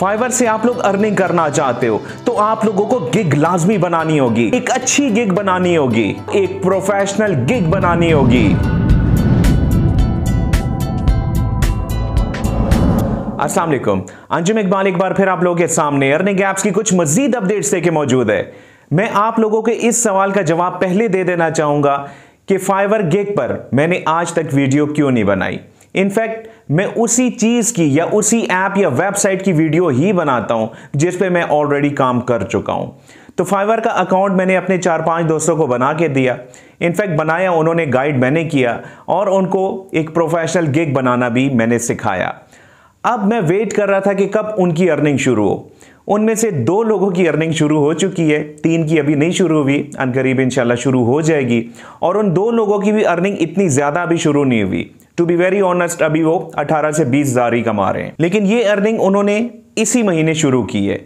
Fibre से आप लोग अर्निंग करना चाहते हो तो आप लोगों को गिग लाजमी बनानी होगी एक अच्छी गिग बनानी होगी एक प्रोफेशनल गिग बनानी होगी असलम अंजुम इकबाल एक बार फिर आप लोगों के सामने अर्निंग एप्स की कुछ मजीद अपडेट्स लेके मौजूद है मैं आप लोगों के इस सवाल का जवाब पहले दे देना चाहूंगा कि फाइवर गिग पर मैंने आज तक वीडियो क्यों नहीं बनाई इनफैक्ट मैं उसी चीज़ की या उसी ऐप या वेबसाइट की वीडियो ही बनाता हूं जिस पे मैं ऑलरेडी काम कर चुका हूं तो फाइवर का अकाउंट मैंने अपने चार पांच दोस्तों को बना के दिया इनफैक्ट बनाया उन्होंने गाइड मैंने किया और उनको एक प्रोफेशनल गिग बनाना भी मैंने सिखाया अब मैं वेट कर रहा था कि कब उनकी अर्निंग शुरू हो उनमें से दो लोगों की अर्निंग शुरू हो चुकी है तीन की अभी नहीं शुरू हुई अनकरीब इंशाल्लाह शुरू हो जाएगी और उन दो लोगों की भी अर्निंग इतनी ज़्यादा अभी शुरू नहीं हुई टू बी वेरी ऑनेस्ट अभी वो 18 से 20 हज़ार ही कमा रहे हैं लेकिन ये अर्निंग उन्होंने इसी महीने शुरू की है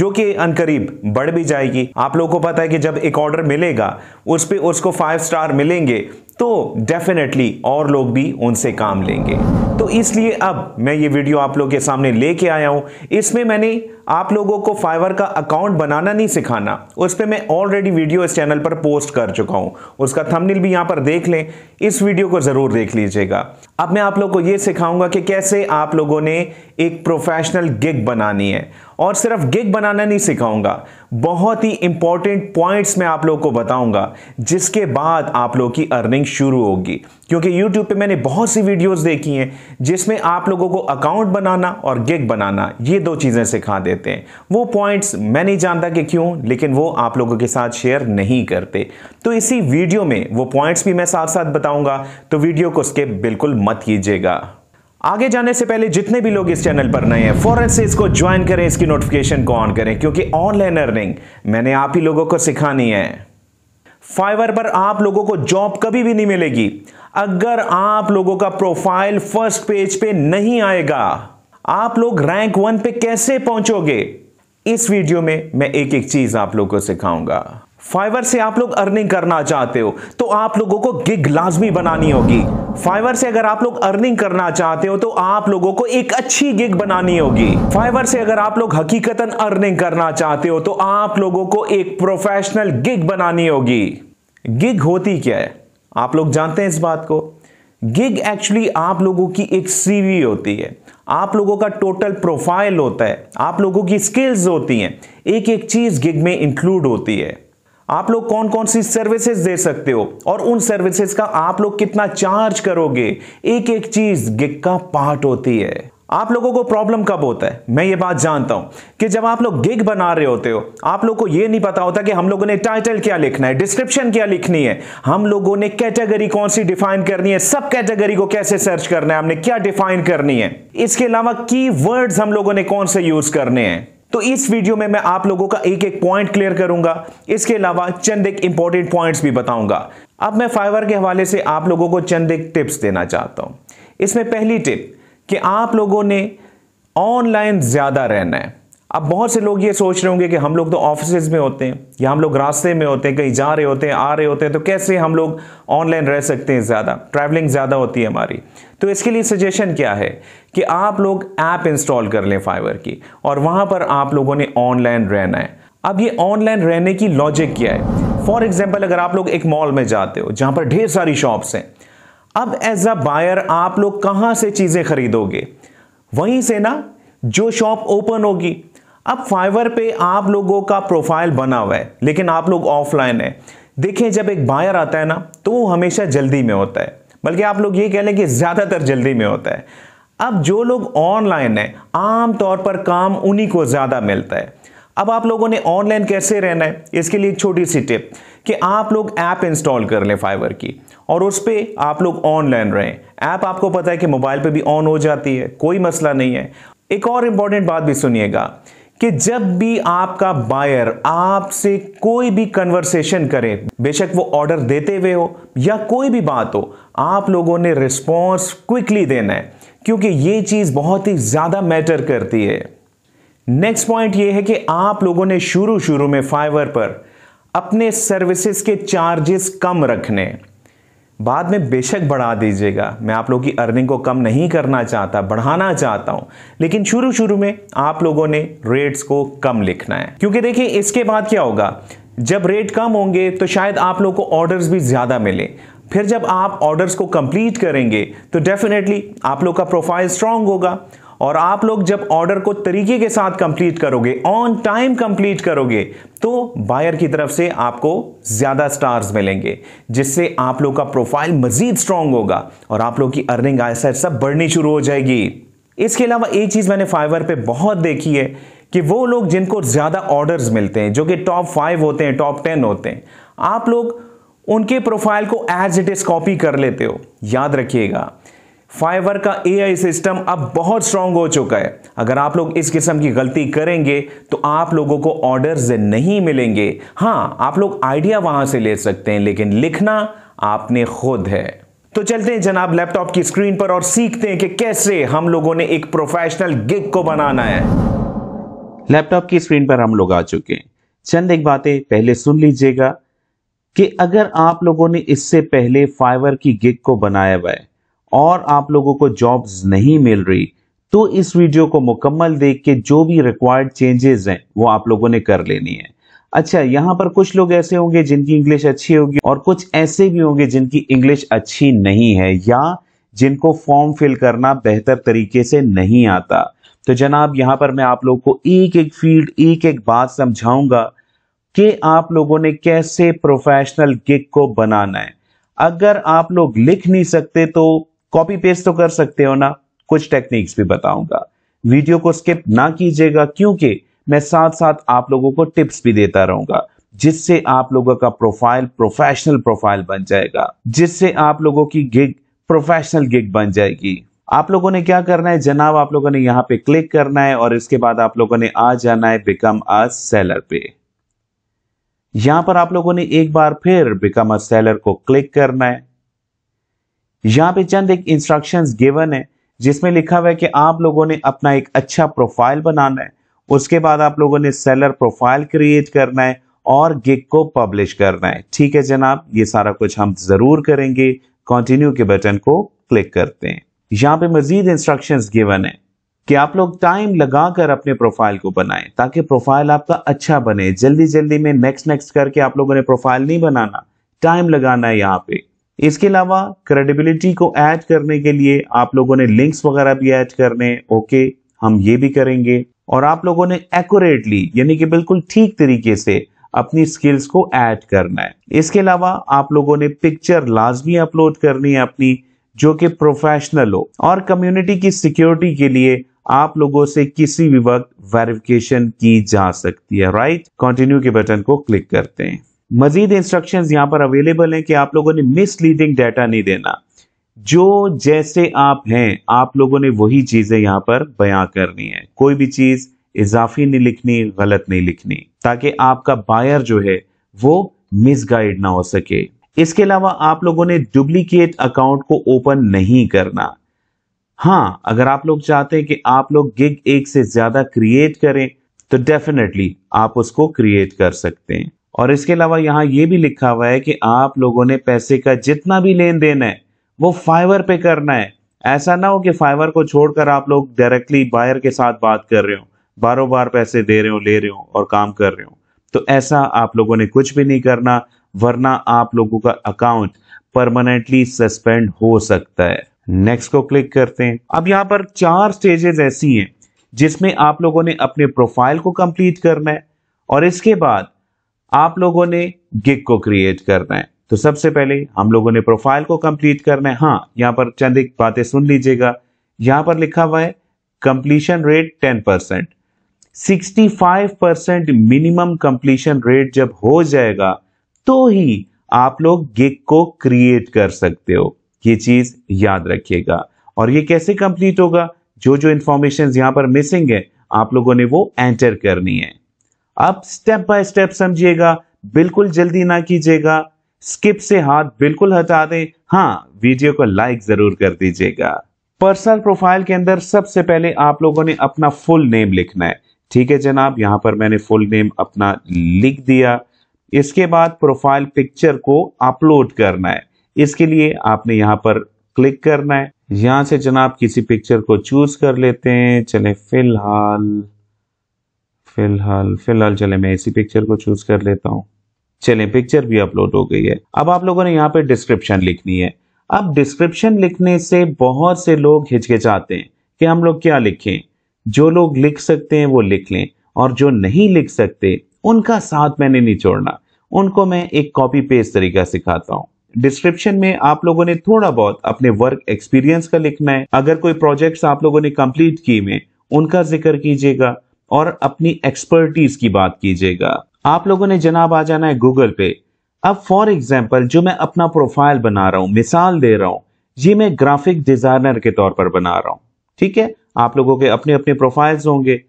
जो कि अनकरीब बढ़ भी जाएगी आप लोगों को पता है कि जब एक ऑर्डर मिलेगा उस पर उसको फाइव स्टार मिलेंगे तो डेफिनेटली और लोग भी उनसे काम लेंगे तो इसलिए अब मैं ये वीडियो आप लोग के सामने लेके आया हूँ इसमें मैंने आप लोगों को फाइवर का अकाउंट बनाना नहीं सिखाना उस पर मैं ऑलरेडी वीडियो इस चैनल पर पोस्ट कर चुका हूँ उसका थंबनेल भी यहाँ पर देख लें इस वीडियो को ज़रूर देख लीजिएगा अब मैं आप लोग को यह सिखाऊंगा कि कैसे आप लोगों ने एक प्रोफेशनल गिग बनानी है और सिर्फ गिग बनाना नहीं सिखाऊंगा बहुत ही इंपॉर्टेंट पॉइंट्स मैं आप लोग को बताऊंगा जिसके बाद आप लोगों की अर्निंग शुरू होगी क्योंकि YouTube पे मैंने बहुत सी वीडियोस देखी हैं जिसमें आप लोगों को अकाउंट बनाना और गिग बनाना ये दो चीज़ें सिखा देते हैं वो पॉइंट्स मैं नहीं जानता कि क्यों लेकिन वो आप लोगों के साथ शेयर नहीं करते तो इसी वीडियो में वो पॉइंट्स भी मैं साथ साथ बताऊंगा तो वीडियो को स्किप बिल्कुल मत कीजिएगा आगे जाने से पहले जितने भी लोग इस चैनल पर नए हैं फॉरन से इसको ज्वाइन करें इसकी नोटिफिकेशन को ऑन करें क्योंकि ऑनलाइन अर्निंग मैंने आप ही लोगों को सिखानी है फाइवर पर आप लोगों को जॉब कभी भी नहीं मिलेगी अगर आप लोगों का प्रोफाइल फर्स्ट पेज पे नहीं आएगा आप लोग रैंक वन पे कैसे पहुंचोगे इस वीडियो में मैं एक एक चीज आप लोगों को सिखाऊंगा फाइवर से आप लोग अर्निंग करना चाहते हो तो आप लोगों को गिग लाजमी बनानी होगी फाइवर से अगर आप लोग अर्निंग करना चाहते हो तो आप लोगों को एक अच्छी गिग बनानी होगी फाइवर से अगर आप लोग हकीकतन अर्निंग करना चाहते हो तो आप लोगों को एक प्रोफेशनल गिग बनानी होगी गिग होती क्या है आप लोग जानते हैं इस बात को गिग एक्चुअली आप लोगों की एक सीवी होती है आप लोगों का टोटल प्रोफाइल होता है आप लोगों की स्किल्स होती हैं एक एक चीज गिग में इंक्लूड होती है आप लोग कौन कौन सी सर्विसेज दे सकते हो और उन सर्विसेज का आप लोग कितना चार्ज करोगे एक एक चीज गिग का पार्ट होती है आप लोगों को प्रॉब्लम कब होता है मैं ये बात जानता हूं कि जब आप लोग गिग बना रहे होते हो आप लोग को ये नहीं पता होता कि हम लोगों ने टाइटल क्या लिखना है डिस्क्रिप्शन क्या लिखनी है हम लोगों ने कैटेगरी कौन सी डिफाइन करनी है सब कैटेगरी को कैसे सर्च करना है हमने क्या डिफाइन करनी है इसके अलावा की हम लोगों ने कौन से यूज करने हैं तो इस वीडियो में मैं आप लोगों का एक एक पॉइंट क्लियर करूंगा इसके अलावा चंद एक इंपॉर्टेंट पॉइंट्स भी बताऊंगा अब मैं फाइवर के हवाले से आप लोगों को चंद एक टिप्स देना चाहता हूं इसमें पहली टिप कि आप लोगों ने ऑनलाइन ज़्यादा रहना है अब बहुत से लोग ये सोच रहे होंगे कि हम लोग तो ऑफिस में होते हैं या हम लोग रास्ते में होते हैं कहीं जा रहे होते हैं आ रहे होते हैं तो कैसे हम लोग ऑनलाइन रह सकते हैं ज़्यादा ट्रैवलिंग ज़्यादा होती है हमारी तो इसके लिए सजेशन क्या है कि आप लोग ऐप इंस्टॉल कर लें फाइवर की और वहाँ पर आप लोगों ने ऑनलाइन रहना है अब ये ऑनलाइन रहने की लॉजिक क्या है फॉर एग्जाम्पल अगर आप लोग एक मॉल में जाते हो जहाँ पर ढेर सारी शॉप्स हैं अब एज अ बायर आप लोग कहां से चीजें खरीदोगे वहीं से ना जो शॉप ओपन होगी अब फाइवर पे आप लोगों का प्रोफाइल बना हुआ है लेकिन आप लोग ऑफलाइन है देखें जब एक बायर आता है ना तो वो हमेशा जल्दी में होता है बल्कि आप लोग ये कह लें कि ज़्यादातर जल्दी में होता है अब जो लोग ऑनलाइन है आमतौर पर काम उन्हीं को ज़्यादा मिलता है अब आप लोगों ने ऑनलाइन कैसे रहना है इसके लिए एक छोटी सी टिप कि आप लोग ऐप इंस्टॉल कर लें फाइवर की और उस पर आप लोग ऑनलाइन रहें ऐप आपको पता है कि मोबाइल पर भी ऑन हो जाती है कोई मसला नहीं है एक और इंपॉर्टेंट बात भी सुनिएगा कि जब भी आपका बायर आपसे कोई भी कन्वर्सेशन करे बेशक वो ऑर्डर देते हुए हो या कोई भी बात हो आप लोगों ने रिस्पॉन्स क्विकली देना है क्योंकि ये चीज़ बहुत ही ज़्यादा मैटर करती है नेक्स्ट पॉइंट ये है कि आप लोगों ने शुरू शुरू में फाइवर पर अपने सर्विसेज के चार्जेस कम रखने बाद में बेशक बढ़ा दीजिएगा मैं आप लोगों की अर्निंग को कम नहीं करना चाहता बढ़ाना चाहता हूं लेकिन शुरू शुरू में आप लोगों ने रेट्स को कम लिखना है क्योंकि देखिए इसके बाद क्या होगा जब रेट कम होंगे तो शायद आप लोग को ऑर्डर्स भी ज़्यादा मिले फिर जब आप ऑर्डर्स को कंप्लीट करेंगे तो डेफिनेटली आप लोग का प्रोफाइल स्ट्रांग होगा और आप लोग जब ऑर्डर को तरीके के साथ कंप्लीट करोगे ऑन टाइम कंप्लीट करोगे तो बायर की तरफ से आपको ज़्यादा स्टार्स मिलेंगे जिससे आप लोग का प्रोफाइल मजीद स्ट्रांग होगा और आप लोग की अर्निंग आय सब बढ़नी शुरू हो जाएगी इसके अलावा एक चीज़ मैंने फाइवर पे बहुत देखी है कि वो लोग जिनको ज़्यादा ऑर्डर्स मिलते हैं जो कि टॉप फाइव होते हैं टॉप टेन होते हैं आप लोग उनके प्रोफाइल को एज इट इज़ कॉपी कर लेते हो याद रखिएगा फाइवर का एआई सिस्टम अब बहुत स्ट्रांग हो चुका है अगर आप लोग इस किस्म की गलती करेंगे तो आप लोगों को ऑर्डर्स नहीं मिलेंगे हाँ आप लोग आइडिया वहां से ले सकते हैं लेकिन लिखना आपने खुद है तो चलते हैं जनाब लैपटॉप की स्क्रीन पर और सीखते हैं कि कैसे हम लोगों ने एक प्रोफेशनल गिग को बनाना है लैपटॉप की स्क्रीन पर हम लोग आ चुके हैं चंद एक बातें पहले सुन लीजिएगा कि अगर आप लोगों ने इससे पहले फाइवर की गिग को बनाया हुआ है और आप लोगों को जॉब्स नहीं मिल रही तो इस वीडियो को मुकम्मल देख के जो भी रिक्वायर्ड चेंजेस हैं वो आप लोगों ने कर लेनी है अच्छा यहाँ पर कुछ लोग ऐसे होंगे जिनकी इंग्लिश अच्छी होगी और कुछ ऐसे भी होंगे जिनकी इंग्लिश अच्छी नहीं है या जिनको फॉर्म फिल करना बेहतर तरीके से नहीं आता तो जनाब यहाँ पर मैं आप लोगों को एक एक फील्ड एक एक बात समझाऊंगा कि आप लोगों ने कैसे प्रोफेशनल गिग को बनाना है अगर आप लोग लिख नहीं सकते तो कॉपी पेस्ट तो कर सकते हो ना कुछ टेक्निक्स भी बताऊंगा वीडियो को स्किप ना कीजिएगा क्योंकि मैं साथ साथ आप लोगों को टिप्स भी देता रहूंगा जिससे आप लोगों का प्रोफाइल प्रोफेशनल प्रोफाइल बन जाएगा जिससे आप लोगों की गिग प्रोफेशनल गिग बन जाएगी आप लोगों ने क्या करना है जनाब आप लोगों ने यहां पे क्लिक करना है और इसके बाद आप लोगों ने आ जाना है बिकम अ सेलर पे यहां पर आप लोगों ने एक बार फिर बिकम अ सेलर को क्लिक करना है यहाँ पे चंद एक इंस्ट्रक्शंस गिवन है जिसमें लिखा हुआ है कि आप लोगों ने अपना एक अच्छा प्रोफाइल बनाना है उसके बाद आप लोगों ने सेलर प्रोफाइल क्रिएट करना है और गिग को पब्लिश करना है ठीक है जनाब ये सारा कुछ हम जरूर करेंगे कंटिन्यू के बटन को क्लिक करते हैं यहाँ पे मजीद इंस्ट्रक्शंस गिवन है कि आप लोग टाइम लगाकर अपने प्रोफाइल को बनाएं ताकि प्रोफाइल आपका अच्छा बने जल्दी जल्दी में नेक्स्ट नेक्स्ट करके आप लोगों ने प्रोफाइल नहीं बनाना टाइम लगाना है यहाँ पे इसके अलावा क्रेडिबिलिटी को ऐड करने के लिए आप लोगों ने लिंक्स वगैरह भी ऐड करने ओके हम ये भी करेंगे और आप लोगों ने एक्यूरेटली यानी कि बिल्कुल ठीक तरीके से अपनी स्किल्स को ऐड करना है इसके अलावा आप लोगों ने पिक्चर लाजमी अपलोड करनी है अपनी जो कि प्रोफेशनल हो और कम्युनिटी की सिक्योरिटी के लिए आप लोगों से किसी भी वक्त वेरिफिकेशन की जा सकती है राइट कंटिन्यू के बटन को क्लिक करते हैं मजीद इंस्ट्रक्शन यहां पर अवेलेबल है कि आप लोगों ने मिसलीडिंग डाटा नहीं देना जो जैसे आप हैं आप लोगों ने वही चीज़ें यहां पर बयां करनी है कोई भी चीज़ इजाफी नहीं लिखनी गलत नहीं लिखनी ताकि आपका बायर जो है वो मिसगाइड ना हो सके इसके अलावा आप लोगों ने डुप्लीकेट अकाउंट को ओपन नहीं करना हाँ अगर आप लोग चाहते हैं कि आप लोग गिग एक से ज्यादा क्रिएट करें तो डेफिनेटली आप उसको क्रिएट कर सकते हैं और इसके अलावा यहाँ ये भी लिखा हुआ है कि आप लोगों ने पैसे का जितना भी लेन देन है वो फाइवर पे करना है ऐसा ना हो कि फाइवर को छोड़कर आप लोग डायरेक्टली बायर के साथ बात कर रहे हो बारो बार पैसे दे रहे हो ले रहे हो और काम कर रहे हो तो ऐसा आप लोगों ने कुछ भी नहीं करना वरना आप लोगों का अकाउंट परमानेंटली सस्पेंड हो सकता है नेक्स्ट को क्लिक करते हैं अब यहाँ पर चार स्टेजेस ऐसी हैं जिसमें आप लोगों ने अपने प्रोफाइल को कंप्लीट करना है और इसके बाद आप लोगों ने गिग को क्रिएट करना है तो सबसे पहले हम लोगों ने प्रोफाइल को कंप्लीट करना है हाँ यहाँ पर चंद एक बातें सुन लीजिएगा यहाँ पर लिखा हुआ है completion rate ten percent sixty five percent minimum completion rate जब हो जाएगा तो ही आप लोग गिग को क्रिएट कर सकते हो ये चीज याद रखिएगा और ये कैसे कंप्लीट होगा जो जो इंफॉर्मेशन यहाँ पर मिसिंग है आप लोगों ने वो एंटर करनी है आप स्टेप बाय स्टेप समझिएगा बिल्कुल जल्दी ना कीजिएगा स्किप से हाथ बिल्कुल हटा दें हाँ वीडियो को लाइक जरूर कर दीजिएगा पर्सनल प्रोफाइल के अंदर सबसे पहले आप लोगों ने अपना फुल नेम लिखना है ठीक है जनाब यहां पर मैंने फुल नेम अपना लिख दिया इसके बाद प्रोफाइल पिक्चर को अपलोड करना है इसके लिए आपने यहां पर क्लिक करना है यहां से जनाब किसी पिक्चर को चूज कर लेते हैं चले फिलहाल फिलहाल फिलहाल चले मैं इसी पिक्चर को चूज कर लेता हूँ चले पिक्चर भी अपलोड हो गई है अब आप लोगों ने यहाँ पे डिस्क्रिप्शन लिखनी है अब डिस्क्रिप्शन लिखने से बहुत से लोग हिचकिचाते हैं कि हम लोग क्या लिखें जो लोग लिख सकते हैं वो लिख लें और जो नहीं लिख सकते उनका साथ मैंने नहीं छोड़ना उनको मैं एक कॉपी पेस्ट तरीका सिखाता हूँ डिस्क्रिप्शन में आप लोगों ने थोड़ा बहुत अपने वर्क एक्सपीरियंस का लिखना है अगर कोई प्रोजेक्ट्स आप लोगों ने कंप्लीट किए में उनका जिक्र कीजिएगा और अपनी एक्सपर्टीज की बात कीजिएगा आप लोगों ने जनाब आ जाना है गूगल पे अब फॉर एग्जाम्पल जो मैं अपना प्रोफाइल बना रहा हूं मिसाल दे रहा हूं ये मैं ग्राफिक डिजाइनर के तौर पर बना रहा हूं ठीक है आप लोगों के अपने अपने प्रोफाइल्स होंगे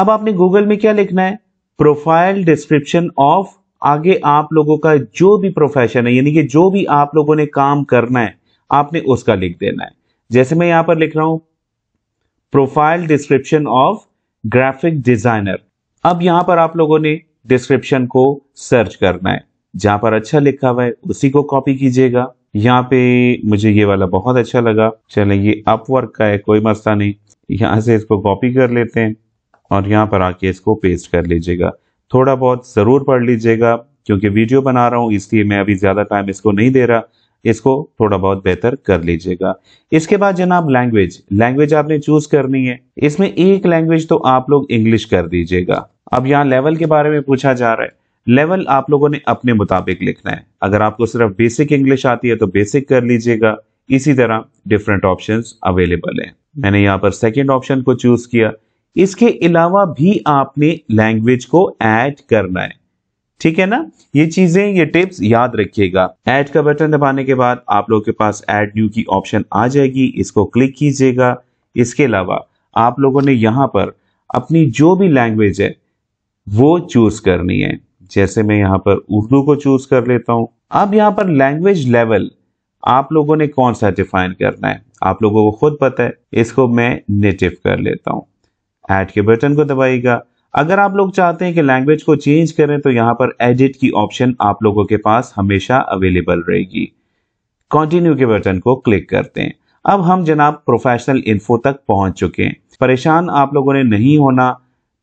अब आपने गूगल में क्या लिखना है प्रोफाइल डिस्क्रिप्शन ऑफ आगे आप लोगों का जो भी प्रोफेशन है यानी कि जो भी आप लोगों ने काम करना है आपने उसका लिख देना है जैसे मैं यहां पर लिख रहा हूं profile description of graphic designer अब यहां पर आप लोगों ने डिस्क्रिप्शन को सर्च करना है जहां पर अच्छा लिखा हुआ है उसी को कॉपी कीजिएगा यहाँ पे मुझे ये वाला बहुत अच्छा लगा चले ये अपवर्क का है कोई मसला नहीं यहां से इसको कॉपी कर लेते हैं और यहाँ पर आके इसको पेस्ट कर लीजिएगा थोड़ा बहुत ज़रूर पढ़ लीजिएगा क्योंकि वीडियो बना रहा हूँ इसलिए मैं अभी ज़्यादा टाइम इसको नहीं दे रहा इसको थोड़ा बहुत बेहतर कर लीजिएगा इसके बाद जनाब लैंग्वेज लैंग्वेज आपने चूज करनी है इसमें एक लैंग्वेज तो आप लोग इंग्लिश कर दीजिएगा अब यहाँ लेवल के बारे में पूछा जा रहा है लेवल आप लोगों ने अपने मुताबिक लिखना है अगर आपको सिर्फ बेसिक इंग्लिश आती है तो बेसिक कर लीजिएगा इसी तरह डिफरेंट ऑप्शन अवेलेबल है मैंने यहाँ पर सेकेंड ऑप्शन को चूज किया इसके अलावा भी आपने लैंग्वेज को ऐड करना है ठीक है ना ये चीजें ये टिप्स याद रखिएगा ऐड का बटन दबाने के बाद आप लोगों के पास ऐड न्यू की ऑप्शन आ जाएगी इसको क्लिक कीजिएगा इसके अलावा आप लोगों ने यहाँ पर अपनी जो भी लैंग्वेज है वो चूज करनी है जैसे मैं यहाँ पर उर्दू को चूज कर लेता हूँ अब यहाँ पर लैंग्वेज लेवल आप लोगों ने कौन सा डिफाइन करना है आप लोगों को खुद पता है इसको मैं नेटिव कर लेता हूँ ऐड के बटन को दबाइएगा अगर आप लोग चाहते हैं कि लैंग्वेज को चेंज करें तो यहां पर एडिट की ऑप्शन आप लोगों के पास हमेशा अवेलेबल रहेगी कंटिन्यू के बटन को क्लिक करते हैं अब हम जनाब प्रोफेशनल इन्फो तक पहुंच चुके हैं परेशान आप लोगों ने नहीं होना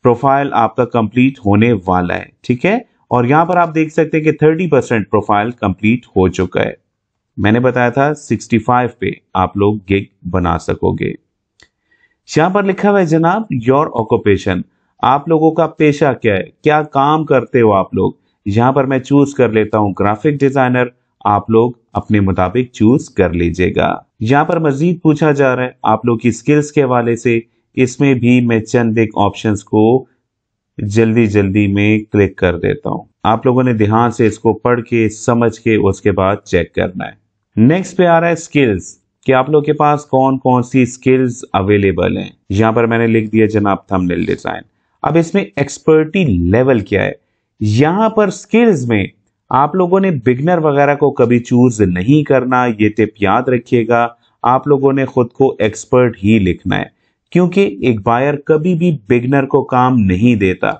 प्रोफाइल आपका कंप्लीट होने वाला है ठीक है और यहां पर आप देख सकते हैं कि थर्टी परसेंट प्रोफाइल कंप्लीट हो चुका है मैंने बताया था 65 पे आप लोग गिग बना सकोगे यहां पर लिखा हुआ है जनाब योर ऑक्यूपेशन आप लोगों का पेशा क्या है क्या काम करते हो आप लोग यहाँ पर मैं चूज कर लेता हूँ ग्राफिक डिजाइनर आप लोग अपने मुताबिक चूज कर लीजिएगा यहाँ पर मजीद पूछा जा रहा है आप लोग की स्किल्स के हवाले से इसमें भी मैं चंद एक ऑप्शन को जल्दी जल्दी में क्लिक कर देता हूँ आप लोगों ने ध्यान से इसको पढ़ के समझ के उसके बाद चेक करना है नेक्स्ट पे आ रहा है स्किल्स कि आप लोग के पास कौन कौन सी स्किल्स अवेलेबल हैं यहाँ पर मैंने लिख दिया जनाब थंबनेल डिजाइन अब इसमें एक्सपर्टी लेवल क्या है यहां पर स्किल्स में आप लोगों ने बिगनर वगैरह को कभी चूज नहीं करना ये टिप याद रखिएगा आप लोगों ने खुद को एक्सपर्ट ही लिखना है क्योंकि एक बायर कभी भी बिगनर को काम नहीं देता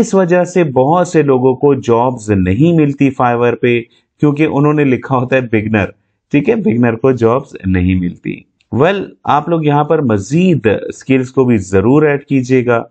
इस वजह से बहुत से लोगों को जॉब्स नहीं मिलती फाइवर पे क्योंकि उन्होंने लिखा होता है बिगनर ठीक है बिगनर को जॉब्स नहीं मिलती वेल well, आप लोग यहां पर मजीद स्किल्स को भी जरूर ऐड कीजिएगा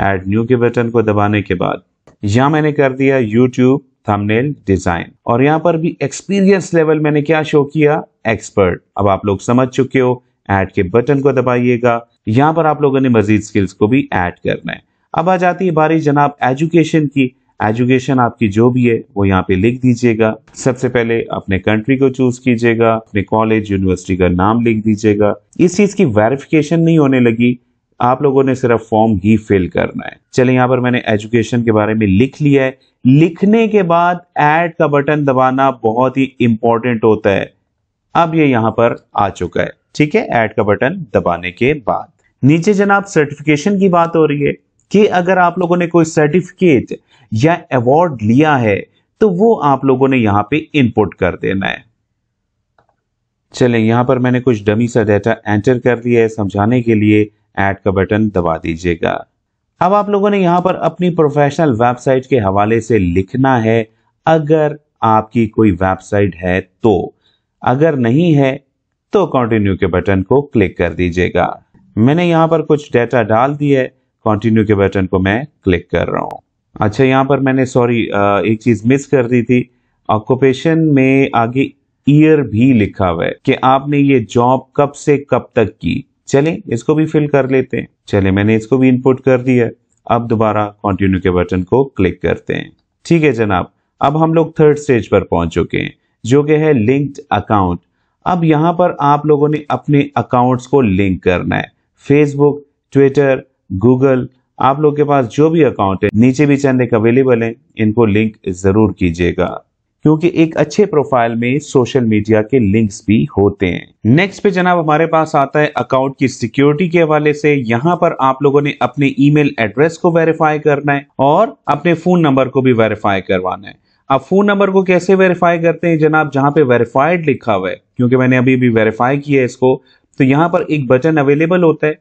एड न्यू के बटन को दबाने के बाद यहाँ मैंने कर दिया यूट्यूब थंबनेल डिजाइन और यहाँ पर भी एक्सपीरियंस लेवल मैंने क्या शो किया एक्सपर्ट अब आप लोग समझ चुके हो एड के बटन को दबाइएगा यहाँ पर आप लोगों ने मजीद स्किल्स को भी एड करना है अब आ जाती है बारी जनाब एजुकेशन की एजुकेशन आपकी जो भी है वो यहाँ पे लिख दीजिएगा सबसे पहले अपने कंट्री को चूज कीजिएगा अपने कॉलेज यूनिवर्सिटी का नाम लिख दीजिएगा इस चीज की वेरिफिकेशन नहीं होने लगी आप लोगों ने सिर्फ फॉर्म ही फिल करना है चलिए यहां पर मैंने एजुकेशन के बारे में लिख लिया है लिखने के बाद ऐड का बटन दबाना बहुत ही इंपॉर्टेंट होता है अब ये यहां पर आ चुका है ठीक है ऐड का बटन दबाने के बाद नीचे जनाब सर्टिफिकेशन की बात हो रही है कि अगर आप लोगों ने कोई सर्टिफिकेट या अवार्ड लिया है तो वो आप लोगों ने यहां पे इनपुट कर देना है चले यहां पर मैंने कुछ डमी सा डाटा एंटर कर दिया है समझाने के लिए ऐड का बटन दबा दीजिएगा अब आप लोगों ने यहाँ पर अपनी प्रोफेशनल वेबसाइट के हवाले से लिखना है अगर आपकी कोई वेबसाइट है तो अगर नहीं है तो कंटिन्यू के बटन को क्लिक कर दीजिएगा मैंने यहाँ पर कुछ डेटा डाल दिया है कंटिन्यू के बटन को मैं क्लिक कर रहा हूँ अच्छा यहाँ पर मैंने सॉरी एक चीज मिस कर दी थी ऑक्यूपेशन में आगे ईयर भी लिखा हुआ है कि आपने ये जॉब कब से कब तक की चले इसको भी फिल कर लेते हैं चले मैंने इसको भी इनपुट कर दिया अब दोबारा कंटिन्यू के बटन को क्लिक करते हैं ठीक है जनाब अब हम लोग थर्ड स्टेज पर पहुंच चुके हैं जो कि है लिंक्ड अकाउंट अब यहाँ पर आप लोगों ने अपने अकाउंट्स को लिंक करना है फेसबुक ट्विटर गूगल आप लोग के पास जो भी अकाउंट है नीचे भी चंद एक अवेलेबल है इनको लिंक जरूर कीजिएगा क्योंकि एक अच्छे प्रोफाइल में सोशल मीडिया के लिंक्स भी होते हैं नेक्स्ट पे जनाब हमारे पास आता है अकाउंट की सिक्योरिटी के हवाले से यहाँ पर आप लोगों ने अपने ईमेल एड्रेस को वेरीफाई करना है और अपने फोन नंबर को भी वेरीफाई करवाना है अब फोन नंबर को कैसे वेरीफाई करते हैं जनाब जहां पे वेरीफाइड लिखा हुआ है क्योंकि मैंने अभी भी वेरीफाई किया है इसको तो यहां पर एक बटन अवेलेबल होता है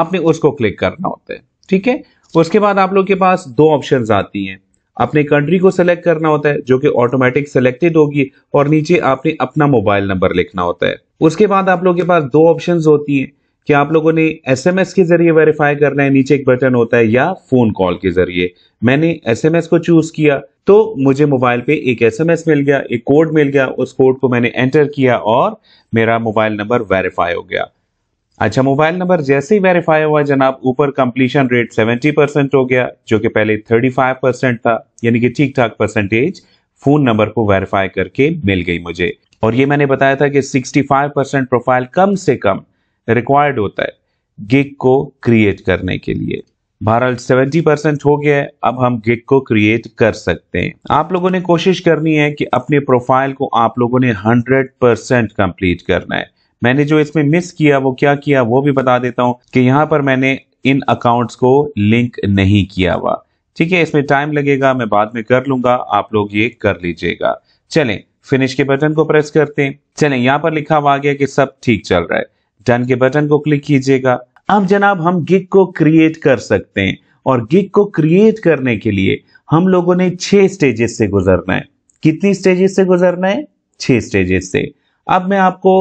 आपने उसको क्लिक करना होता है ठीक है उसके बाद आप लोग के पास दो ऑप्शन आती हैं अपने कंट्री को सेलेक्ट करना होता है जो कि ऑटोमेटिक सेलेक्टेड होगी और नीचे आपने अपना मोबाइल नंबर लिखना होता है उसके बाद आप लोगों के पास दो ऑप्शन होती है कि आप लोगों ने एसएमएस के जरिए वेरीफाई करना है नीचे एक बटन होता है या फोन कॉल के जरिए मैंने एसएमएस को चूज किया तो मुझे मोबाइल पे एक एसएमएस मिल गया एक कोड मिल गया उस कोड को मैंने एंटर किया और मेरा मोबाइल नंबर वेरीफाई हो गया अच्छा मोबाइल नंबर जैसे ही वेरीफाई हुआ जनाब ऊपर कंप्लीशन रेट 70 परसेंट हो गया जो कि पहले 35 परसेंट था यानी कि ठीक ठाक परसेंटेज फोन नंबर को वेरीफाई करके मिल गई मुझे और ये मैंने बताया था कि 65 परसेंट प्रोफाइल कम से कम रिक्वायर्ड होता है गिग को क्रिएट करने के लिए बहरहाल 70 परसेंट हो गया है अब हम गिग को क्रिएट कर सकते हैं आप लोगों ने कोशिश करनी है कि अपने प्रोफाइल को आप लोगों ने हंड्रेड परसेंट कंप्लीट करना है मैंने जो इसमें मिस किया वो क्या किया वो भी बता देता हूं कि यहां पर मैंने इन अकाउंट्स को लिंक नहीं किया हुआ ठीक है इसमें टाइम लगेगा मैं बाद में कर लूंगा आप लोग ये कर लीजिएगा चलें फिनिश के बटन को प्रेस करते हैं चलें यहां पर लिखा हुआ गया कि सब ठीक चल रहा है डन के बटन को क्लिक कीजिएगा अब जनाब हम गिग को क्रिएट कर सकते हैं और गिग को क्रिएट करने के लिए हम लोगों ने छह स्टेजेस से गुजरना है कितनी स्टेजेस से गुजरना है छह स्टेजेस से अब मैं आपको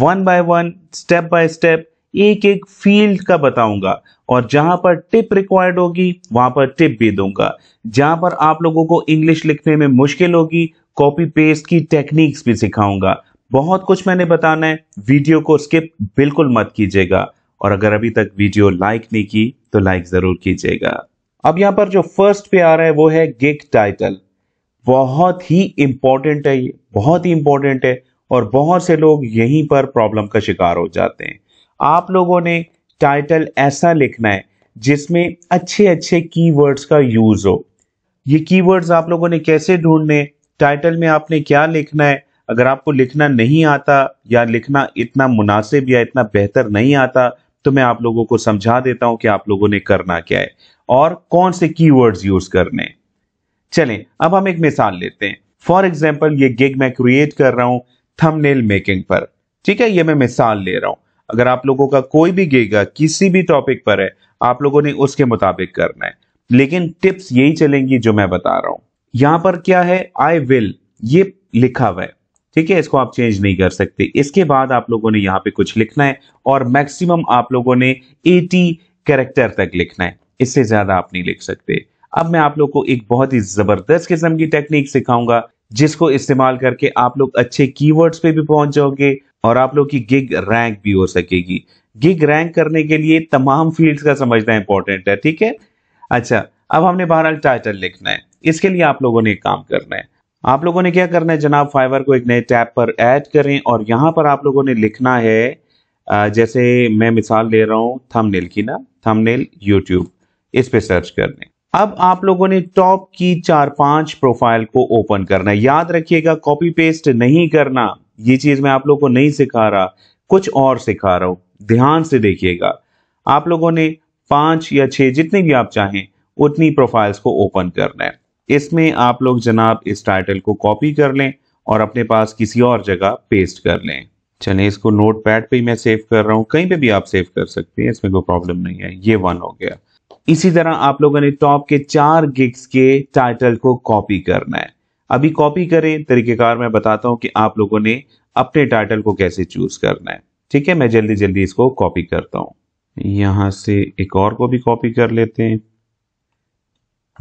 one by one step by step एक एक फील्ड का बताऊंगा और जहां पर टिप रिक्वायर्ड होगी वहां पर टिप भी दूंगा जहां पर आप लोगों को इंग्लिश लिखने में मुश्किल होगी कॉपी पेस्ट की टेक्निक्स भी सिखाऊंगा बहुत कुछ मैंने बताना है वीडियो को स्किप बिल्कुल मत कीजिएगा और अगर अभी तक वीडियो लाइक नहीं की तो लाइक जरूर कीजिएगा अब यहां पर जो फर्स्ट पे आ रहा है वो है गिग टाइटल बहुत ही इंपॉर्टेंट है ये बहुत ही इंपॉर्टेंट है और बहुत से लोग यहीं पर प्रॉब्लम का शिकार हो जाते हैं आप लोगों ने टाइटल ऐसा लिखना है जिसमें अच्छे अच्छे कीवर्ड्स का यूज हो ये कीवर्ड्स आप लोगों ने कैसे ढूंढने टाइटल में आपने क्या लिखना है अगर आपको लिखना नहीं आता या लिखना इतना मुनासिब या इतना बेहतर नहीं आता तो मैं आप लोगों को समझा देता हूं कि आप लोगों ने करना क्या है और कौन से कीवर्ड्स यूज करने चलें अब हम एक मिसाल लेते हैं फॉर एग्जाम्पल ये गिग मैं क्रिएट कर रहा हूं थंबनेल मेकिंग पर ठीक है ये मैं मिसाल ले रहा हूं अगर आप लोगों का कोई भी गेगा किसी भी टॉपिक पर है आप लोगों ने उसके मुताबिक करना है लेकिन टिप्स यही चलेंगी जो मैं बता रहा हूं यहां पर क्या है आई विल ये लिखा हुआ है ठीक है इसको आप चेंज नहीं कर सकते इसके बाद आप लोगों ने यहाँ पे कुछ लिखना है और मैक्सिमम आप लोगों ने 80 कैरेक्टर तक लिखना है इससे ज्यादा आप नहीं लिख सकते अब मैं आप लोग को एक बहुत ही जबरदस्त किस्म की टेक्निक सिखाऊंगा जिसको इस्तेमाल करके आप लोग अच्छे कीवर्ड्स पे भी पहुंच जाओगे और आप लोग की गिग रैंक भी हो सकेगी गिग रैंक करने के लिए तमाम फील्ड्स का समझना इंपॉर्टेंट है ठीक है अच्छा अब हमने बहरहाल टाइटल लिखना है इसके लिए आप लोगों ने एक काम करना है आप लोगों ने क्या करना है जनाब फाइवर को एक नए टैब पर ऐड करें और यहां पर आप लोगों ने लिखना है जैसे मैं मिसाल ले रहा हूं थमनेल की ना थमनेल यूट्यूब इस पे सर्च कर दें अब आप लोगों ने टॉप की चार पांच प्रोफाइल को ओपन करना है याद रखिएगा कॉपी पेस्ट नहीं करना ये चीज मैं आप लोगों को नहीं सिखा रहा कुछ और सिखा रहा हूं ध्यान से देखिएगा आप लोगों ने पांच या छह जितने भी आप चाहें उतनी प्रोफाइल्स को ओपन करना है इसमें आप लोग जनाब इस टाइटल को कॉपी कर लें और अपने पास किसी और जगह पेस्ट कर लें चले इसको नोट पैड पर मैं सेव कर रहा हूं कहीं पे भी आप सेव कर सकते हैं इसमें कोई प्रॉब्लम नहीं है ये वन हो गया इसी तरह आप लोगों ने टॉप के चार गिग्स के टाइटल को कॉपी करना है अभी कॉपी करें तरीकेकार मैं बताता हूं कि आप लोगों ने अपने टाइटल को कैसे चूज करना है ठीक है मैं जल्दी जल्दी इसको कॉपी करता हूं यहां से एक और को भी कॉपी कर लेते हैं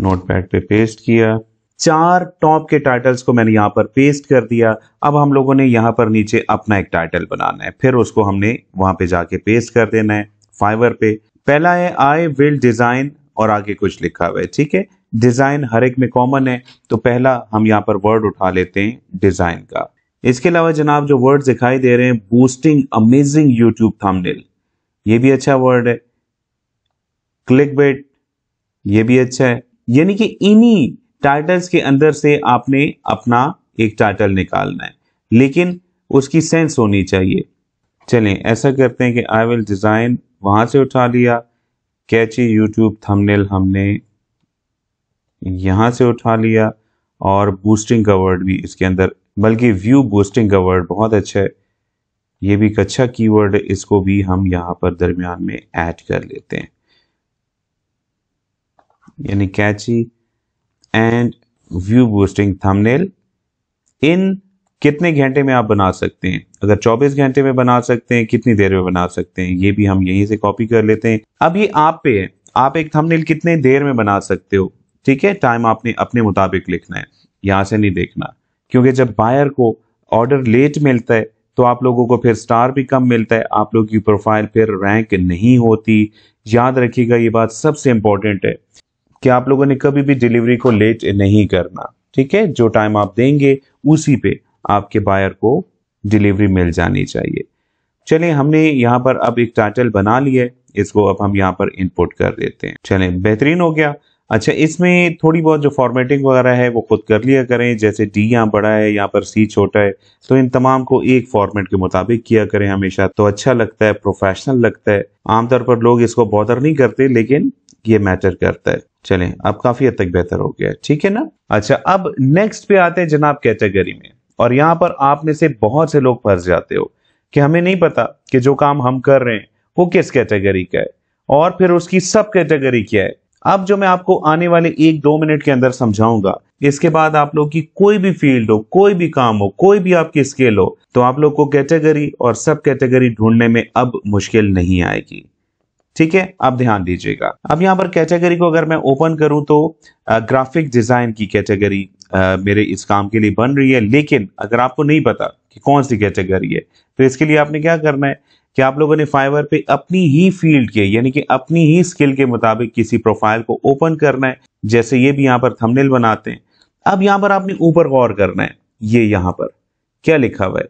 नोटपैड पे पेस्ट किया चार टॉप के टाइटल्स को मैंने यहां पर पेस्ट कर दिया अब हम लोगों ने यहां पर नीचे अपना एक टाइटल बनाना है फिर उसको हमने वहां पे जाके पेस्ट कर देना है फाइवर पे पहला है आई विल डिजाइन और आगे कुछ लिखा हुआ है ठीक है डिजाइन हर एक में कॉमन है तो पहला हम यहाँ पर वर्ड उठा लेते हैं डिजाइन का इसके अलावा जनाब जो वर्ड दिखाई दे रहे हैं बूस्टिंग अमेजिंग यूट्यूब थंबनेल ये भी अच्छा वर्ड है क्लिक बेट ये भी अच्छा है यानी कि इन्हीं टाइटल्स के अंदर से आपने अपना एक टाइटल निकालना है लेकिन उसकी सेंस होनी चाहिए चलें ऐसा करते हैं कि आई विल डिजाइन वहाँ से उठा लिया कैची यूट्यूब थंबनेल हमने यहाँ से उठा लिया और बूस्टिंग का वर्ड भी इसके अंदर बल्कि व्यू बूस्टिंग का वर्ड बहुत अच्छा है ये भी एक अच्छा कीवर्ड है इसको भी हम यहाँ पर दरमियान में ऐड कर लेते हैं यानी catchy and view boosting thumbnail in कितने घंटे में आप बना सकते हैं अगर 24 घंटे में बना सकते हैं कितनी देर में बना सकते हैं ये भी हम यहीं से कॉपी कर लेते हैं अब ये आप पे है आप एक थंबनेल कितने देर में बना सकते हो ठीक है टाइम आपने अपने मुताबिक लिखना है यहां से नहीं देखना क्योंकि जब बायर को ऑर्डर लेट मिलता है तो आप लोगों को फिर स्टार भी कम मिलता है आप लोगों की प्रोफाइल फिर रैंक नहीं होती याद रखिएगा ये बात सबसे इंपॉर्टेंट है कि आप लोगों ने कभी भी डिलीवरी को लेट नहीं करना ठीक है जो टाइम आप देंगे उसी पे आपके बायर को डिलीवरी मिल जानी चाहिए चलिए हमने यहाँ पर अब एक टाइटल बना लिया इसको अब हम यहाँ पर इनपुट कर देते हैं चलें बेहतरीन हो गया अच्छा इसमें थोड़ी बहुत जो फॉर्मेटिंग वगैरह है वो खुद कर लिया करें जैसे डी यहाँ बड़ा है यहाँ पर सी छोटा है तो इन तमाम को एक फॉर्मेट के मुताबिक किया करें हमेशा तो अच्छा लगता है प्रोफेशनल लगता है आमतौर पर लोग इसको बॉदर नहीं करते लेकिन ये मैटर करता है चले अब काफी हद तक बेहतर हो गया ठीक है ना अच्छा अब नेक्स्ट पे आते हैं जनाब कैटेगरी में और यहाँ पर आप में से बहुत से लोग फंस जाते हो कि हमें नहीं पता कि जो काम हम कर रहे हैं वो किस कैटेगरी का है और फिर उसकी सब कैटेगरी क्या है अब जो मैं आपको आने वाले एक दो मिनट के अंदर समझाऊंगा इसके बाद आप लोग की कोई भी फील्ड हो कोई भी काम हो कोई भी आपकी स्किल हो तो आप लोग को कैटेगरी और सब कैटेगरी ढूंढने में अब मुश्किल नहीं आएगी ठीक है आप ध्यान दीजिएगा अब यहाँ पर कैटेगरी को अगर मैं ओपन करूं तो ग्राफिक डिजाइन की कैटेगरी मेरे इस काम के लिए बन रही है लेकिन अगर आपको नहीं पता कि कौन सी कैटेगरी है तो इसके लिए आपने क्या करना है कि आप लोगों ने फाइवर पे अपनी ही फील्ड के यानी कि अपनी ही स्किल के मुताबिक किसी प्रोफाइल को ओपन करना है जैसे ये भी यहाँ पर थंबनेल बनाते हैं अब यहाँ पर आपने ऊपर गौर करना है ये यहाँ पर क्या लिखा हुआ है